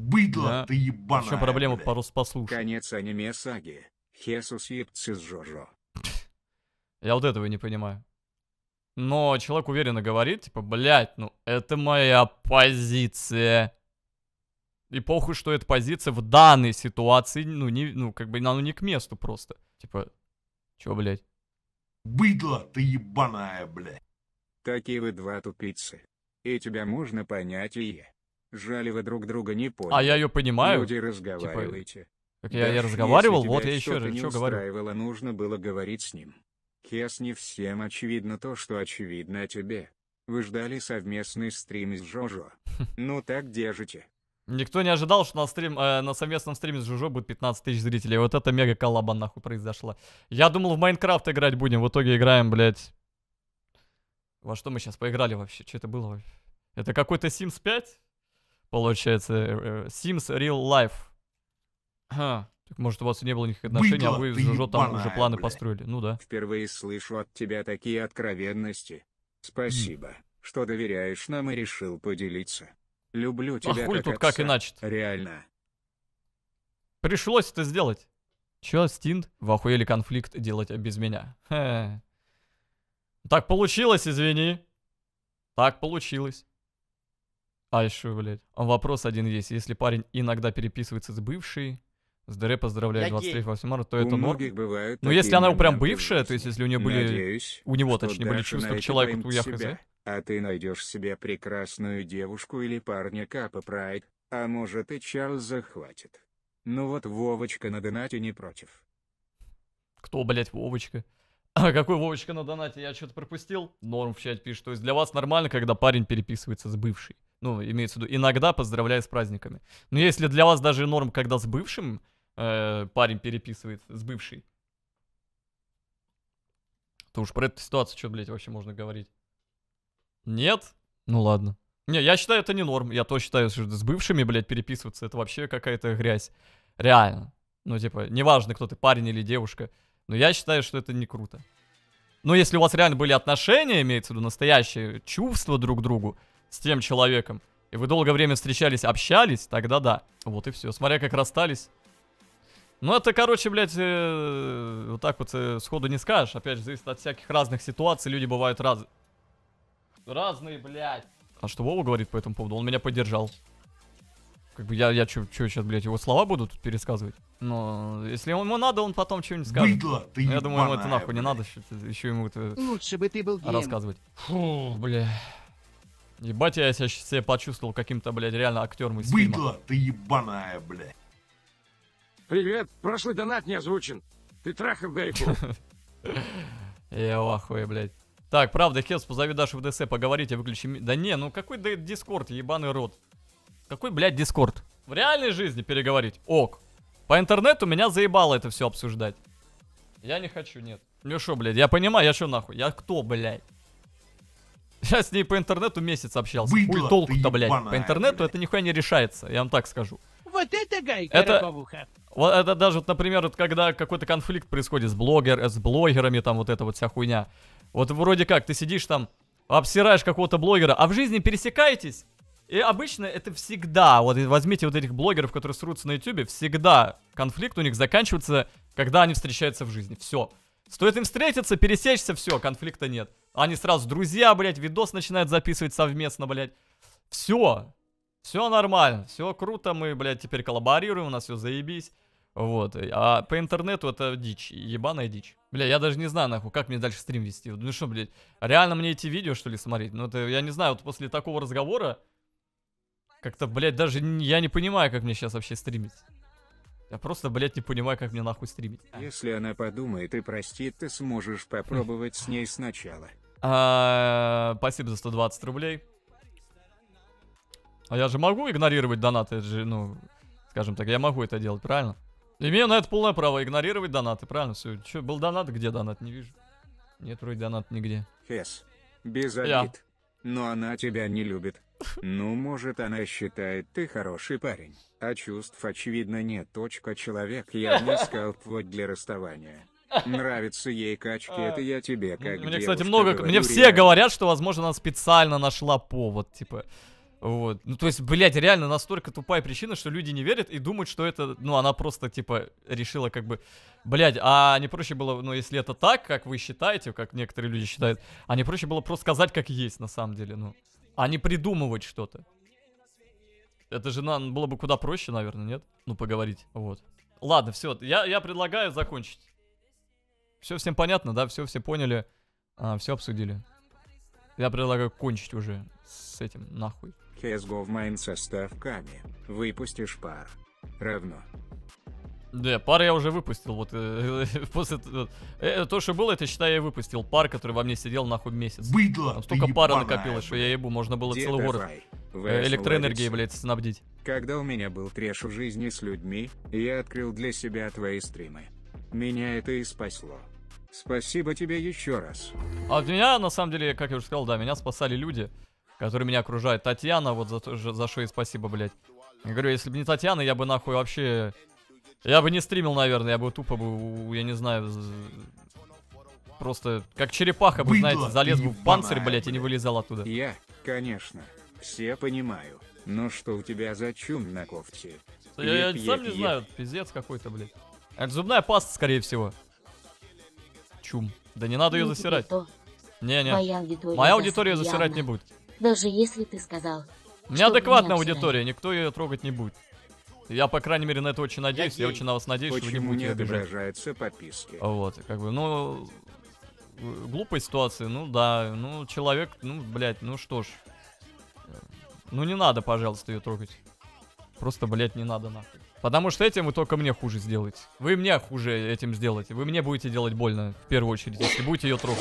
Быдло да. ты ебаная. Еще проблема по послушать. Конец аниме саги. Хесус епцис с Жоржо. Я вот этого не понимаю. Но человек уверенно говорит, типа, блядь, ну это моя позиция. И похуй, что эта позиция в данной ситуации, ну, не, ну как бы, ну не к месту просто. Типа, чё, блядь? Быдло ты ебаная, блядь. Такие вы два тупицы. И тебя можно понять, и я. Жали вы друг друга не поняли. А я ее понимаю. Люди разговариваете. Типа, как я, Даже я разговаривал, вот я еще раз что говорю. нужно было говорить с ним. Кес не всем очевидно то, что очевидно тебе. Вы ждали совместный стрим с Жожо. Ну так держите. Никто не ожидал, что на, стрим, э, на совместном стриме с Жужо будет 15 тысяч зрителей. Вот это мега коллаба нахуй произошла. Я думал в Майнкрафт играть будем, в итоге играем, блядь. Во что мы сейчас поиграли вообще? Что это было? Это какой-то Sims 5? Получается, э, э, Sims Real Life. Ага. Так может, у вас не было никаких отношений, Быдло, а вы жжо там уже планы бля. построили. Ну да. Впервые слышу от тебя такие откровенности. Спасибо, mm. что доверяешь нам и решил поделиться. Люблю а тебя. А хуй как тут отца. как иначе? -то. Реально. Пришлось это сделать. Чё, Стинт, в охуели конфликт делать без меня? Хе. Так получилось, извини. Так получилось. А еще, блядь. Вопрос один есть. Если парень иногда переписывается с бывшей, с ДР поздравляю 23 марта, то у это многих норм. бывает. Но ну, если она прям бывшая, то есть если у нее были... Надеюсь, у него, точнее, были чувства к человеку, то я хз. А ты найдешь себе прекрасную девушку или парня Капа Прайд, а может и Чарльза хватит. Ну вот Вовочка на донате не против. Кто, блядь, Вовочка? А какой Вовочка на донате? Я что-то пропустил? Норм в чате пишет. То есть для вас нормально, когда парень переписывается с бывшей. Ну, имеется в виду, иногда поздравляю с праздниками. Но если для вас даже норм, когда с бывшим э, парень переписывает, с бывшей, то уж про эту ситуацию что, блядь, вообще можно говорить? Нет? Ну ладно. Не, я считаю, это не норм. Я то считаю, что с бывшими, блядь, переписываться, это вообще какая-то грязь. Реально. Ну, типа, неважно, кто ты, парень или девушка. Но я считаю, что это не круто. Но если у вас реально были отношения, имеется в виду настоящие чувства друг к другу, с тем человеком, и вы долгое время встречались, общались, тогда да. Вот и все. Смотря как расстались. Ну, это, короче, блядь, э, вот так вот э, сходу не скажешь. Опять же, зависит от всяких разных ситуаций. Люди бывают раз... разные, блядь. А что Вова говорит по этому поводу? Он меня поддержал. Как бы я, я чё, чё сейчас, блядь, его слова буду тут пересказывать? Но если ему надо, он потом что-нибудь скажет. Быдло, ну ты я думаю, ему это нахуй блядь. не надо, еще ему это Лучше бы ты был рассказывать. Фу, блядь. Ебать, я сейчас себя почувствовал каким-то, блядь, реально актером из Быдло, фильма. ты ебаная, блядь. Привет, прошлый донат не озвучен. Ты трахал Гайку. Я в ахуе, блядь. Так, правда, Хелс, позови Дашу в ДС, поговорите, выключи... Да не, ну какой дискорд, ебаный рот. Какой, блядь, дискорд? В реальной жизни переговорить, ок. По интернету меня заебало это все обсуждать. Я не хочу, нет. Ну шо, блядь, я понимаю, я что нахуй? Я кто, блядь? Я с ней по интернету месяц общался. Выгла Хуй толку-то, блядь. по интернету блядь. это нихуя не решается, я вам так скажу. Вот это гайка, это... Вот это даже, вот, например, вот, когда какой-то конфликт происходит с, блогер, с блогерами, там вот эта вот вся хуйня. Вот вроде как, ты сидишь там, обсираешь какого-то блогера, а в жизни пересекаетесь. И обычно это всегда, вот возьмите вот этих блогеров, которые срутся на ютюбе, всегда конфликт у них заканчивается, когда они встречаются в жизни. Все. Стоит им встретиться, пересечься, все, конфликта нет. Они сразу друзья, блядь, видос начинают записывать совместно, блядь. Все. Все нормально, все круто, мы, блядь, теперь коллаборируем, у нас все заебись. Вот, а по интернету это дичь, ебаная дичь. Бля, я даже не знаю, нахуй, как мне дальше стрим вести. Ну что, блядь, реально мне эти видео, что ли, смотреть? Ну это, я не знаю, вот после такого разговора, как-то, блядь, даже я не понимаю, как мне сейчас вообще стримить. Я просто, блядь, не понимаю, как мне нахуй стримить. Если она подумает и простит, ты сможешь попробовать с ней сначала. А, спасибо за 120 рублей. А я же могу игнорировать донаты, же, ну, скажем так, я могу это делать, правильно? Имею на это полное право игнорировать донаты, правильно? Все, че, был донат, где донат, не вижу. Нет, вроде донат нигде. Фес, без обид. Я. Но она тебя не любит. Ну может она считает ты хороший парень, а чувств очевидно нет. Точка человек явно искал плоть для расставания. Нравится ей качки, а, это я тебе как Мне, кстати, много... Говорю, мне все реально. говорят, что, возможно, она специально нашла повод, типа... Вот. Ну, то есть, блядь, реально настолько тупая причина, что люди не верят и думают, что это, ну, она просто, типа, решила как бы, блядь, а не проще было, ну, если это так, как вы считаете, как некоторые люди считают, а не проще было просто сказать, как есть, на самом деле, ну а не придумывать что-то. Это же нам было бы куда проще, наверное, нет? Ну, поговорить, вот. Ладно, все, я, я предлагаю закончить. Все всем понятно, да? Все все поняли, а, все обсудили. Я предлагаю кончить уже с этим, нахуй. CSGO в Майнса ставками. Выпустишь пар. Равно. Да, пар я уже выпустил, вот, э, после, э, то, что было, это, считай, я выпустил. Пар, который во мне сидел, нахуй, месяц. Быдло! Там столько пара накопилось, что я ебу, можно было Где целый город э, электроэнергией, блядь, снабдить. Когда у меня был треш в жизни с людьми, я открыл для себя твои стримы. Меня это и спасло. Спасибо тебе еще раз. А от меня, на самом деле, как я уже сказал, да, меня спасали люди, которые меня окружают. Татьяна, вот за, то, за что и спасибо, блядь. Я говорю, если бы не Татьяна, я бы нахуй вообще я бы не стримил, наверное, я бы тупо бы, я не знаю, просто как черепаха бы, знаете, залез бы в панцирь, блядь, и не вылезал оттуда. Я, конечно, все понимаю, но что у тебя за чум на кофте? Я, я сам не знаю, пиздец какой-то, блядь. Это зубная паста, скорее всего. Чум. Да не надо ее засирать. Не-не, моя аудитория, моя аудитория засирать не будет. Даже если ты сказал, Мне адекватная аудитория, никто ее трогать не будет. Я, по крайней мере, на это очень надеюсь. Я, я очень на вас надеюсь, Почему что вы не будете не отображаются обижать. подписки? Вот, как бы, ну... Глупая ситуация, ну да, ну человек, ну, блядь, ну что ж. Ну не надо, пожалуйста, ее трогать. Просто, блядь, не надо нахуй. Потому что этим вы только мне хуже сделаете. Вы мне хуже этим сделаете. Вы мне будете делать больно, в первую очередь, если будете ее трогать.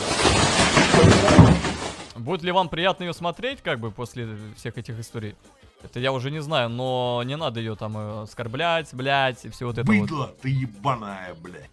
Будет ли вам приятно ее смотреть, как бы, после всех этих историй? Это я уже не знаю, но не надо ее там э, оскорблять, блять, и все вот это Быдло, вот. ты ебаная, блядь.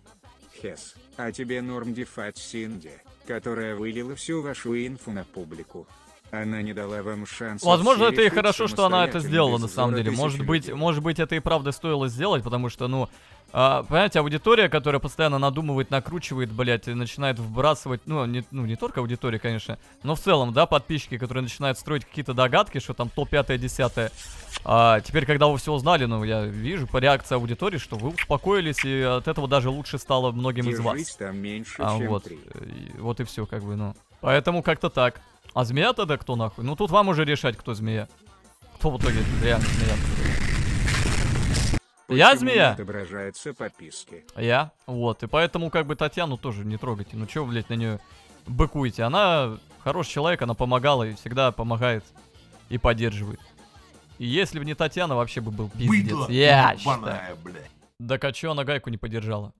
Хес, а тебе норм дефать Синди, которая вылила всю вашу инфу на публику. Она не дала вам шанса. Возможно, это и хорошо, что она это сделала, на самом деле. Может быть, людей. может быть, это и правда стоило сделать, потому что, ну, а, понимаете, аудитория, которая постоянно надумывает, накручивает, блядь, и начинает вбрасывать, ну не, ну, не только аудитория, конечно, но в целом, да, подписчики, которые начинают строить какие-то догадки, что там то 5 10 а, теперь, когда вы все узнали, ну, я вижу по реакции аудитории, что вы успокоились, и от этого даже лучше стало многим Держись из вас. Там меньше, а, чем вот, 3. вот и все, как бы, ну. Поэтому как-то так. А змея тогда кто нахуй? Ну тут вам уже решать, кто змея. Кто в итоге реально змея? Почему я змея? Отображается подписки. Я? Вот. И поэтому как бы Татьяну тоже не трогайте. Ну чё, блядь, на нее быкуете? Она хороший человек, она помогала и всегда помогает и поддерживает. И если бы не Татьяна, вообще бы был пиздец. Быдло, я считаю. Блядь. Да а чё она гайку не поддержала?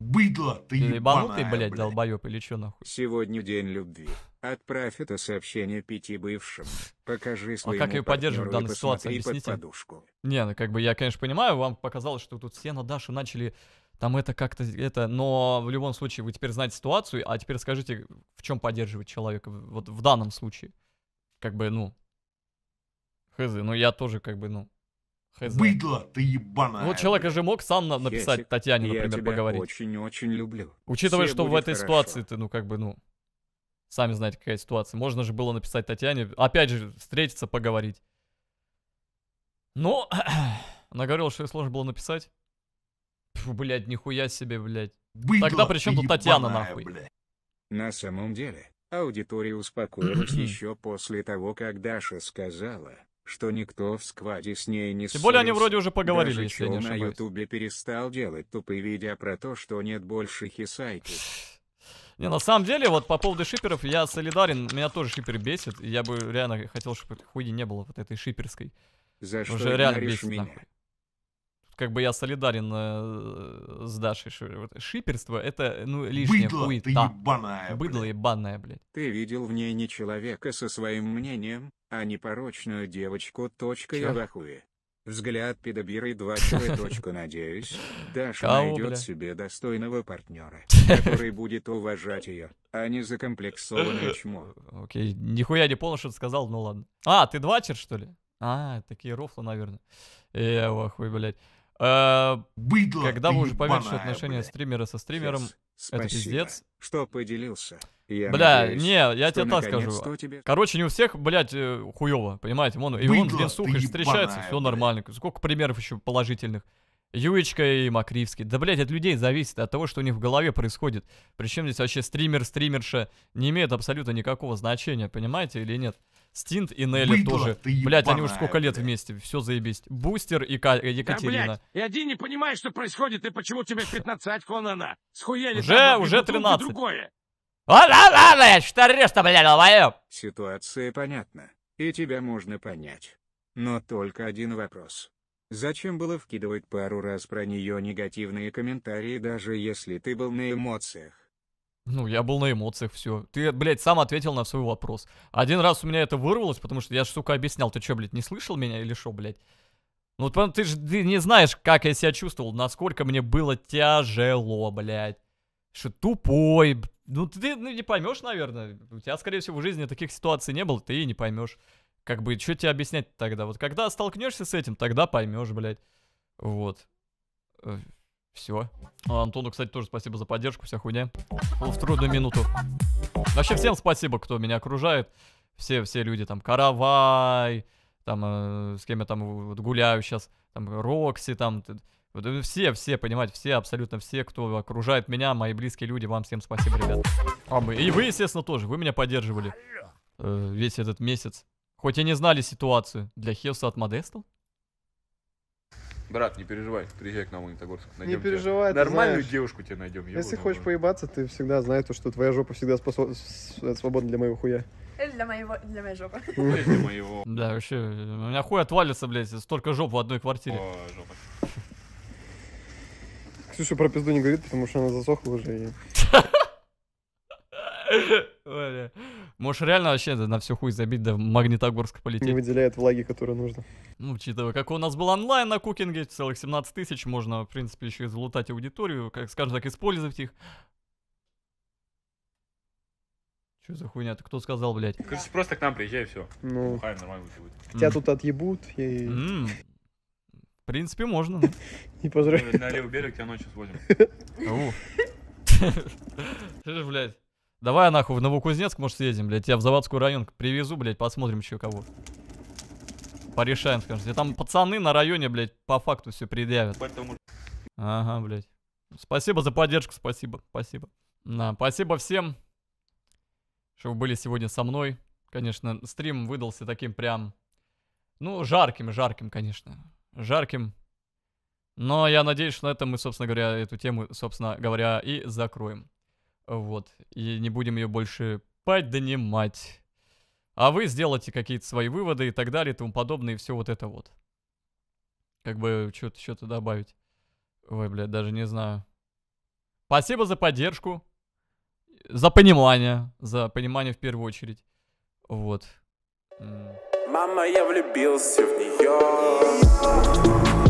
Быдло, ты ебаная, блядь, блядь. долбоеб или чё нахуй? Сегодня день любви. Отправь это сообщение пяти бывшим. Покажи а своему А как ее поддерживать в данной ситуации, объясните? Подушку. Не, ну как бы я, конечно, понимаю, вам показалось, что тут все на Дашу начали там это как-то это, но в любом случае вы теперь знаете ситуацию, а теперь скажите, в чем поддерживать человека вот в данном случае, как бы ну хз, ну я тоже как бы ну Хз. Быдло, ты ебаная. Ну, вот человек же мог сам на- написать я Татьяне, я например, тебя поговорить. очень-очень люблю. Учитывая, Все что в этой хорошо. ситуации ты, ну, как бы, ну... Сами знаете, какая ситуация. Можно же было написать Татьяне, опять же, встретиться, поговорить. Но... Она говорила, что ей сложно было написать. Фу, блядь, нихуя себе, блядь. Быдло, Тогда при чем тут Татьяна, нахуй? Блядь. На самом деле, аудитория успокоилась еще после того, как Даша сказала, что никто в скваде с ней не Тем более они вроде уже поговорили, Даже если на ютубе перестал делать тупые видео про то, что нет больше хисайки. Не, на самом деле, вот по поводу шиперов, я солидарен, меня тоже шипер бесит, я бы реально хотел, чтобы этой хуйни не было, вот этой шиперской. За что Уже реально бесит, меня? Нахуй. Как бы я солидарен э, с Дашей. Шиперство это, ну, лишнее Быдло хуета. ты ебаная, Быдло блядь. ебаная, блядь. Ты видел в ней не человека со своим мнением, а непорочную девочку. Точка я в ахуе. Взгляд педобиры 2 точка, надеюсь, Даша Кого, найдет бля? себе достойного партнера, который будет уважать ее, а не закомплексованное чмо. Окей, нихуя не понял, что ты сказал, ну ладно. А, ты двачер, что ли? А, такие рофлы, наверное. Я э, в блядь. Э, Быдло, Когда вы уже поверите отношения стримера со стримером, это пиздец. Что поделился? Я Бля, надеюсь, не, я тебе так скажу. Тебе... Короче, не у всех, блядь, э, хуево, понимаете, вон, и вон, блин, сухарь встречается, все нормально. Сколько примеров еще положительных. Юечка и Макривский. Да, блядь, от людей зависит, от того, что у них в голове происходит. Причем здесь вообще стример, стримерша не имеет абсолютно никакого значения, понимаете или нет? Стинт и Нелли Быдло, тоже. Блять, они уже сколько лет вместе, все заебись. Бустер и Ка Екатерина. Да, блядь, и один не понимает, что происходит, и почему тебе 15, Конана. Схуели уже, там, а уже 13. Другое. Что орешь-то, блядь, долбоёб? Ситуация понятна, и тебя можно понять. Но только один вопрос. Зачем было вкидывать пару раз про нее негативные комментарии, даже если ты был на эмоциях? Ну, я был на эмоциях, все. Ты, блядь, сам ответил на свой вопрос. Один раз у меня это вырвалось, потому что я, ж сука, объяснял. Ты что, блядь, не слышал меня или что, блядь? Ну, ты же ты не знаешь, как я себя чувствовал, насколько мне было тяжело, блядь что тупой. Ну, ты ну, не поймешь, наверное. У тебя, скорее всего, в жизни таких ситуаций не было, ты и не поймешь. Как бы, что тебе объяснять тогда? Вот когда столкнешься с этим, тогда поймешь, блядь. Вот. Э, все. А Антону, кстати, тоже спасибо за поддержку, вся хуйня. Был в трудную минуту. Вообще всем спасибо, кто меня окружает. Все, все люди, там, Каравай, там, э, с кем я там вот, гуляю сейчас, там, Рокси, там, все, все, понимать, все, абсолютно все, кто окружает меня, мои близкие люди, вам всем спасибо, ребят. А мы, и вы, естественно, тоже, вы меня поддерживали э, весь этот месяц. Хоть и не знали ситуацию. Для Хевса от Модестл? Брат, не переживай, приезжай к нам в Магнитогорск. Найдем не переживай, тебя. Нормальную знаешь, девушку тебе найдем. Если его, хочешь поебаться, ты всегда знаешь, что твоя жопа всегда способ... свободна для моего хуя. Или для моего, для моей жопы. Или для моего. Да, вообще, у меня хуй отвалится, блядь, столько жоп в одной квартире. О, жопа. Ксюша про пизду не говорит, потому что она засохла уже. И... Можешь реально вообще на всю хуй забить, да в Магнитогорск полететь. Не выделяет влаги, которая нужна. Ну, учитывая, как у нас был онлайн на кукинге, целых 17 тысяч, можно, в принципе, еще и залутать аудиторию, как, скажем так, использовать их. Что за хуйня? Ты кто сказал, блядь? Короче, просто к нам приезжай, все. Ну, Хай, нормально будет. Хотя mm. тут отъебут. И... Mm. В принципе, можно. Ну. Не поздравляю. На левый берег тебя ночью сводим. Блять. Давай нахуй в Новокузнецк, может, съездим, блядь. Я в Заводскую район привезу, блядь, посмотрим, что кого. Порешаем, скажем. Там пацаны на районе, блядь, по факту все предъявят. Ага, блядь. Спасибо за поддержку, спасибо, спасибо. Да, спасибо всем, что вы были сегодня со мной. Конечно, стрим выдался таким прям, ну, жарким, жарким, конечно жарким. Но я надеюсь, что на этом мы, собственно говоря, эту тему, собственно говоря, и закроем. Вот. И не будем ее больше поднимать. А вы сделайте какие-то свои выводы и так далее, и тому подобное, и все вот это вот. Как бы что-то что добавить. Ой, блядь, даже не знаю. Спасибо за поддержку. За понимание. За понимание в первую очередь. Вот. Mm. Мама, я влюбился в нее.